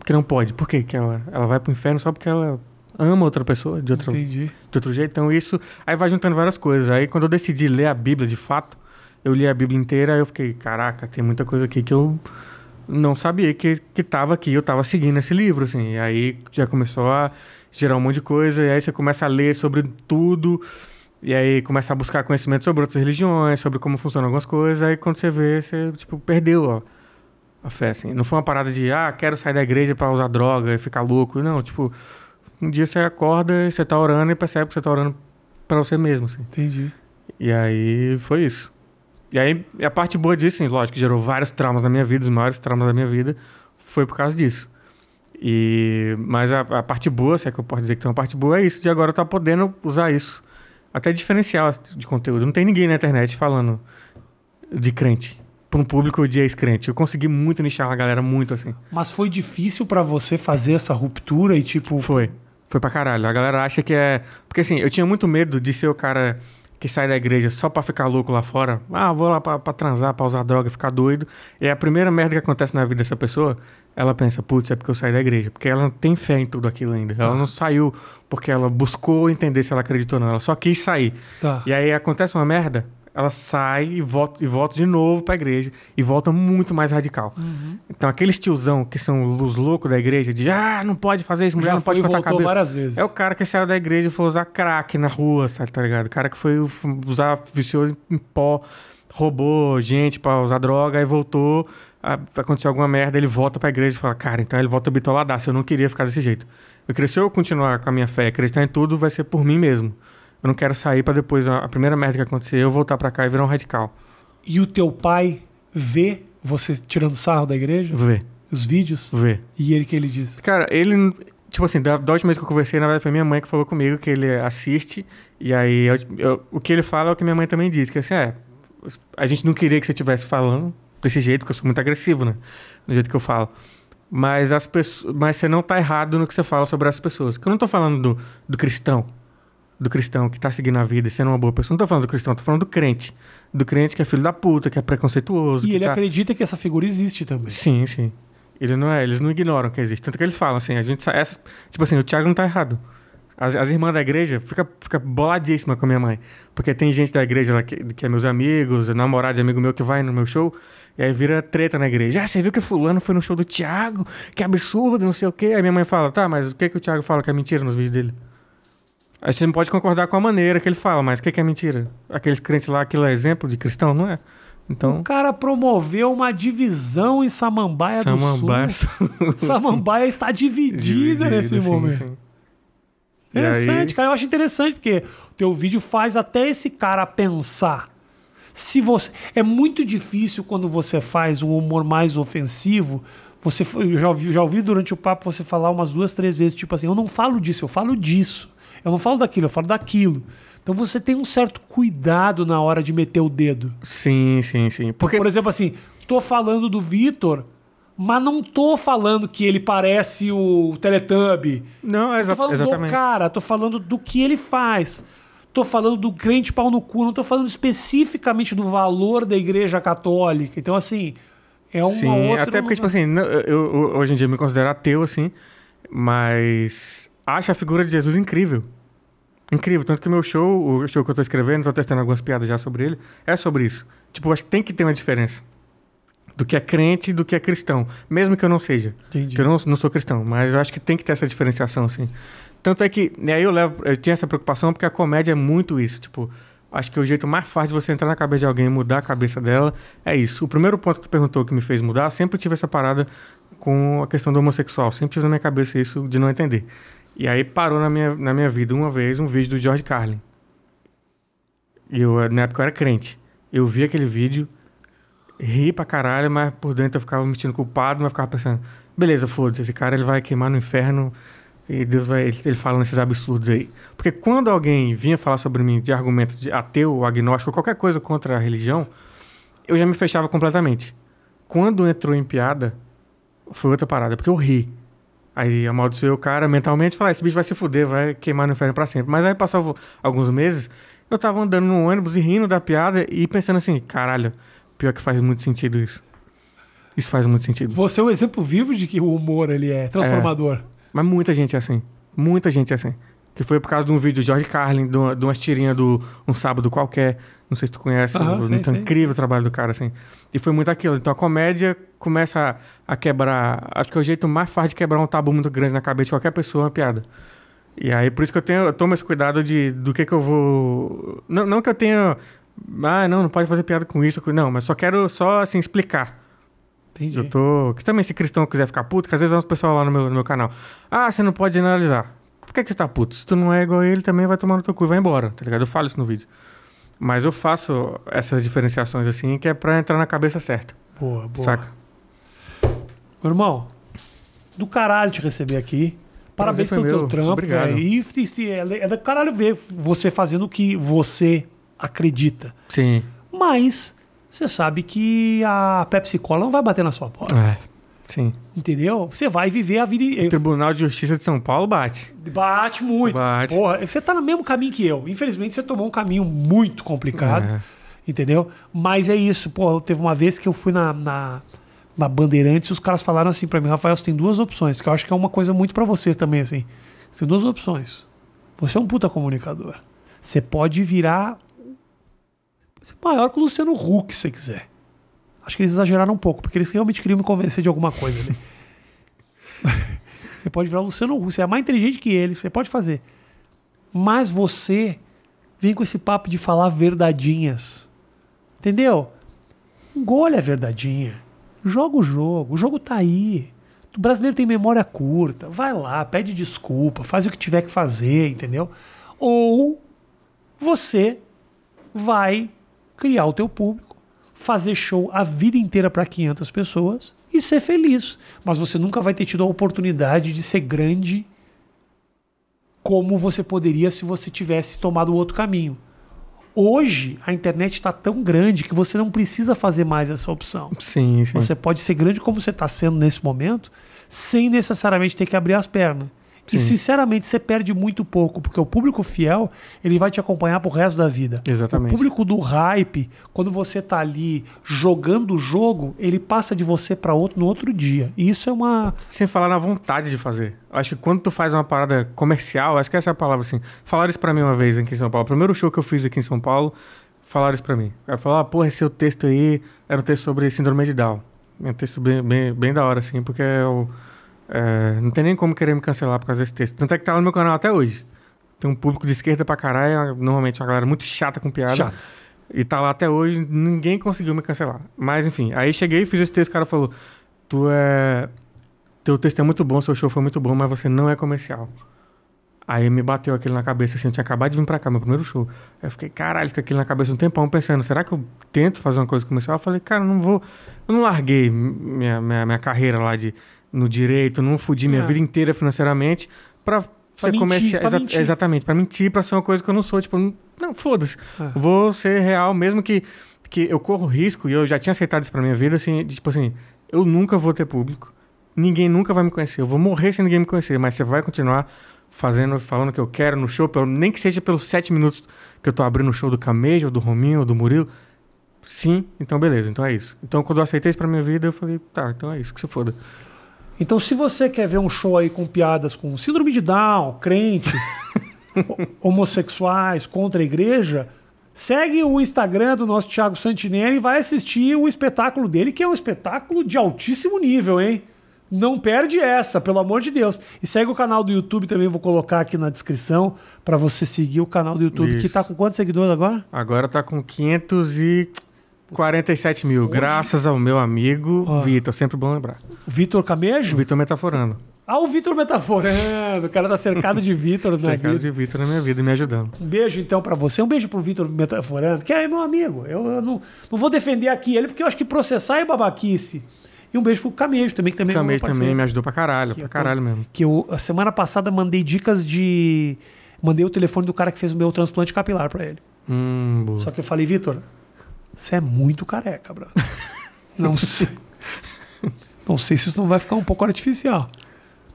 porque não pode. Por quê? Que ela, ela vai pro inferno só porque ela ama outra pessoa de outro, Entendi. de outro jeito. Então isso. Aí vai juntando várias coisas. Aí quando eu decidi ler a Bíblia de fato, eu li a Bíblia inteira, eu fiquei, caraca, tem muita coisa aqui que eu não sabia que, que tava aqui, eu tava seguindo esse livro, assim. E aí já começou a gerar um monte de coisa, e aí você começa a ler sobre tudo, e aí começa a buscar conhecimento sobre outras religiões, sobre como funcionam algumas coisas, aí quando você vê, você, tipo, perdeu, ó a fé, assim. Não foi uma parada de, ah, quero sair da igreja para usar droga e ficar louco. Não, tipo, um dia você acorda e você tá orando e percebe que você tá orando para você mesmo, assim. Entendi. E aí foi isso. E aí, a parte boa disso, sim, lógico, gerou vários traumas na minha vida, os maiores traumas da minha vida, foi por causa disso. E, mas a, a parte boa, se é que eu posso dizer que tem uma parte boa, é isso, de agora eu tá podendo usar isso. Até diferencial de conteúdo. Não tem ninguém na internet falando de crente para um público de ex-crente. Eu consegui muito nichar a galera, muito assim. Mas foi difícil para você fazer essa ruptura e tipo. Foi. Foi pra caralho. A galera acha que é. Porque assim, eu tinha muito medo de ser o cara que sai da igreja só pra ficar louco lá fora. Ah, vou lá pra, pra transar, pra usar droga, ficar doido. E a primeira merda que acontece na vida dessa pessoa, ela pensa, putz, é porque eu saí da igreja. Porque ela tem fé em tudo aquilo ainda. Tá. Ela não saiu porque ela buscou entender se ela acreditou ou não. Ela só quis sair. Tá. E aí acontece uma merda, ela sai e volta, e volta de novo para a igreja e volta muito mais radical. Uhum. Então, aqueles tiozão que são os loucos da igreja, de ah, não pode fazer isso, mulher Já não pode cortar cabelo. várias vezes. É o cara que saiu da igreja e foi usar crack na rua, sabe, tá ligado? O cara que foi usar, viciou em pó, roubou gente para usar droga, aí voltou, aconteceu alguma merda, ele volta para a igreja e fala, cara, então ele volta bitoladaço, eu não queria ficar desse jeito. Eu cresci, eu continuar com a minha fé, acreditar em tudo, vai ser por mim mesmo. Eu não quero sair para depois, a primeira merda que acontecer, eu voltar para cá e virar um radical. E o teu pai vê você tirando sarro da igreja? Vê. Os vídeos? Vê. E ele que ele diz? Cara, ele. Tipo assim, da, da última vez que eu conversei, na verdade foi minha mãe que falou comigo que ele assiste. E aí, eu, eu, o que ele fala é o que minha mãe também diz. Que assim, é. A gente não queria que você estivesse falando desse jeito, porque eu sou muito agressivo, né? Do jeito que eu falo. Mas, as pessoas, mas você não tá errado no que você fala sobre as pessoas. Porque eu não tô falando do, do cristão, do cristão que está seguindo a vida e sendo uma boa pessoa. Não estou falando do cristão, estou falando do crente. Do crente que é filho da puta, que é preconceituoso. E ele tá... acredita que essa figura existe também. Sim, sim. Ele não é, eles não ignoram que existe. Tanto que eles falam assim, a gente. Essa, tipo assim, o Tiago não está errado. As, as, irmãs da igreja fica, fica boladíssima com a minha mãe. Porque tem gente da igreja lá que, que é meus amigos, é namorado de amigo meu que vai no meu show, e aí vira treta na igreja. Ah, você viu que fulano foi no show do Thiago? Que absurdo, não sei o quê. Aí minha mãe fala, tá, mas o que, que o Thiago fala que é mentira nos vídeos dele? Aí você não pode concordar com a maneira que ele fala, mas o que, que é mentira? Aqueles crentes lá, aquilo é exemplo de cristão, não é? Então, o cara promoveu uma divisão em Samambaia, Samambaia do Sul. Samambaia, está dividida, dividida nesse sim, momento. Sim. Interessante, aí... cara. Eu acho interessante, porque o teu vídeo faz até esse cara pensar. Se você. É muito difícil quando você faz um humor mais ofensivo. Você, eu já ouvi, já ouvi durante o papo você falar umas duas, três vezes, tipo assim, eu não falo disso, eu falo disso. Eu não falo daquilo, eu falo daquilo. Então você tem um certo cuidado na hora de meter o dedo. Sim, sim, sim. Então, porque, por exemplo, assim, tô falando do Vitor, mas não tô falando que ele parece o Teletubb. Não, exa tô falando exatamente. do cara, tô falando do que ele faz. Tô falando do crente pau no cu, não tô falando especificamente do valor da igreja católica. Então, assim, é uma Sim, outra... até porque, tipo assim, eu, eu, hoje em dia me considero ateu, assim, mas acha a figura de Jesus incrível. Incrível. Tanto que meu show, o show que eu tô escrevendo, tô testando algumas piadas já sobre ele, é sobre isso. Tipo, acho que tem que ter uma diferença do que é crente e do que é cristão. Mesmo que eu não seja. Entendi. Que eu não, não sou cristão, mas eu acho que tem que ter essa diferenciação, assim. Tanto é que. E né, aí eu levo. Eu tinha essa preocupação porque a comédia é muito isso. Tipo, acho que o jeito mais fácil de você entrar na cabeça de alguém e mudar a cabeça dela é isso. O primeiro ponto que tu perguntou que me fez mudar, sempre tive essa parada com a questão do homossexual. Sempre tive na minha cabeça isso de não entender. E aí parou na minha, na minha vida uma vez um vídeo do George Carlin. E eu, na época, eu era crente. Eu vi aquele vídeo, ri pra caralho, mas por dentro eu ficava me sentindo culpado, mas eu ficava pensando: beleza, foda-se, esse cara ele vai queimar no inferno e Deus vai. Ele, ele fala nesses absurdos aí. Porque quando alguém vinha falar sobre mim de argumento de ateu, agnóstico, qualquer coisa contra a religião, eu já me fechava completamente. Quando entrou em piada, foi outra parada, porque eu ri. Aí amaldiçoei o cara mentalmente e falei, ah, esse bicho vai se fuder, vai queimar no inferno pra sempre. Mas aí passou alguns meses, eu tava andando no ônibus e rindo da piada e pensando assim, caralho, pior que faz muito sentido isso. Isso faz muito sentido. Você é um exemplo vivo de que o humor ele é transformador. É, mas muita gente é assim. Muita gente é assim. Que foi por causa de um vídeo de George Carlin, de uma, de uma tirinha do Um Sábado Qualquer. Não sei se tu conhece. um, então, Incrível o trabalho do cara, assim. E foi muito aquilo. Então a comédia começa a, a, quebrar... Acho que é o jeito mais fácil de quebrar um tabu muito grande na cabeça de qualquer pessoa, é uma piada. E aí por isso que eu, tenho, eu tomo esse cuidado de, do que que eu vou... Não, não que eu tenha... Ah, não, não pode fazer piada com isso. Não, mas só quero só, assim, explicar. Entendi. Eu tô. Que também, se cristão quiser ficar puto, que às vezes vamos pessoal lá no meu, no meu canal. Ah, você não pode generalizar por que, que você tá puto? Se tu não é igual a ele, também vai tomar no teu cu e vai embora, tá ligado? Eu falo isso no vídeo. Mas eu faço essas diferenciações assim, que é pra entrar na cabeça certa. Boa, boa. Saca? Meu irmão, do caralho te receber aqui. Parabéns pelo meu. teu trampo, Obrigado. velho. E, é, é do caralho ver você fazendo o que você acredita. Sim. Mas você sabe que a Pepsi Cola não vai bater na sua porta. É. Sim. Entendeu? Você vai viver a vida. O Tribunal de Justiça de São Paulo bate. Bate muito. Bate. Porra, você tá no mesmo caminho que eu. Infelizmente, você tomou um caminho muito complicado. É. Entendeu? Mas é isso. Pô, teve uma vez que eu fui na, na, na Bandeirantes e os caras falaram assim para mim: Rafael, você tem duas opções, que eu acho que é uma coisa muito para você também, assim. Você tem duas opções. Você é um puta comunicador. Você pode virar. Você é maior que o Luciano Huck, se você quiser. Acho que eles exageraram um pouco, porque eles realmente queriam me convencer de alguma coisa né? ali. você pode virar o Luciano você é mais inteligente que ele, você pode fazer. Mas você vem com esse papo de falar verdadinhas. Entendeu? Engolha a verdadinha. Joga o jogo, o jogo tá aí. O brasileiro tem memória curta. Vai lá, pede desculpa, faz o que tiver que fazer, entendeu? Ou você vai criar o teu público fazer show a vida inteira para 500 pessoas e ser feliz. Mas você nunca vai ter tido a oportunidade de ser grande como você poderia se você tivesse tomado outro caminho. Hoje a internet está tão grande que você não precisa fazer mais essa opção. Sim, sim. Você pode ser grande como você está sendo nesse momento, sem necessariamente ter que abrir as pernas. Sim. E sinceramente você perde muito pouco, porque o público fiel ele vai te acompanhar pro resto da vida. Exatamente. O público do hype, quando você tá ali jogando o jogo, ele passa de você para outro no outro dia. E isso é uma. Sem falar na vontade de fazer. Acho que quando tu faz uma parada comercial, acho que essa é a palavra assim. Falaram isso pra mim uma vez aqui em São Paulo. O primeiro show que eu fiz aqui em São Paulo, falaram isso pra mim. O cara falou: ah, porra, esse seu texto aí era um texto sobre síndrome de Down. É um texto bem, bem, bem da hora, assim, porque é o. É, não tem nem como querer me cancelar por causa desse texto. Tanto é que tá lá no meu canal até hoje. Tem um público de esquerda pra caralho, é, normalmente uma galera muito chata com piada. Chata. E tá lá até hoje, ninguém conseguiu me cancelar. Mas enfim, aí cheguei, e fiz esse texto, o cara falou: Tu é. Teu texto é muito bom, seu show foi muito bom, mas você não é comercial. Aí me bateu aquilo na cabeça, assim, eu tinha acabado de vir pra cá, meu primeiro show. Aí eu fiquei, caralho, fica aquilo na cabeça um tempão, pensando, será que eu tento fazer uma coisa comercial? Eu falei, cara, não vou. Eu não larguei minha, minha, minha carreira lá de no direito, não fudi minha é. vida inteira financeiramente para ser comercial. Exa Exatamente, para mentir, para ser uma coisa que eu não sou. Tipo, não, foda-se. É. Vou ser real, mesmo que, que eu corro risco, e eu já tinha aceitado isso para minha vida, assim, de, tipo assim, eu nunca vou ter público, ninguém nunca vai me conhecer, eu vou morrer sem ninguém me conhecer, mas você vai continuar fazendo, falando o que eu quero no show, pelo, nem que seja pelos sete minutos que eu tô abrindo o show do Camejo, do Rominho, do Murilo. Sim, então beleza, então é isso. Então quando eu aceitei isso pra minha vida, eu falei, tá, então é isso, que se foda. Então, se você quer ver um show aí com piadas com síndrome de Down, crentes, homossexuais, contra a igreja, segue o Instagram do nosso Thiago Santinelli e vai assistir o espetáculo dele, que é um espetáculo de altíssimo nível, hein? Não perde essa, pelo amor de Deus. E segue o canal do YouTube também, vou colocar aqui na descrição para você seguir o canal do YouTube, Isso. que tá com quantos seguidores agora? Agora tá com 500 e 47 mil, Hoje? graças ao meu amigo Vitor, sempre bom lembrar. Vitor Camejo? Vitor Metaforando. Ah, o Vitor Metaforando. O cara tá cercado de Vitor na cercado vida. de Vitor na minha vida e me ajudando. Um beijo, então, para você. Um beijo pro Vitor Metaforando, que é meu amigo. Eu, eu, não, não vou defender aqui ele, porque eu acho que processar é babaquice. E um beijo pro Camejo também, que também o é Camejo é também me ajudou pra caralho, que pra caralho mesmo. Que eu, a semana passada, mandei dicas de... Mandei o telefone do cara que fez o meu transplante capilar para ele. Hum, Só que eu falei, Vitor, você é muito careca, brother. Não sei. Não sei se isso não vai ficar um pouco artificial.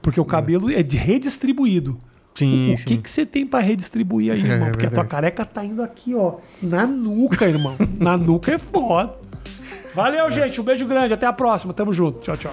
Porque o é. cabelo é redistribuído. Sim, o, o sim. que você tem para redistribuir aí, é, irmão? É, é Porque verdade. a tua careca tá indo aqui, ó, na nuca, irmão. na nuca é foda. Valeu, é. gente. Um beijo grande. Até a próxima. Tamo junto. Tchau, tchau.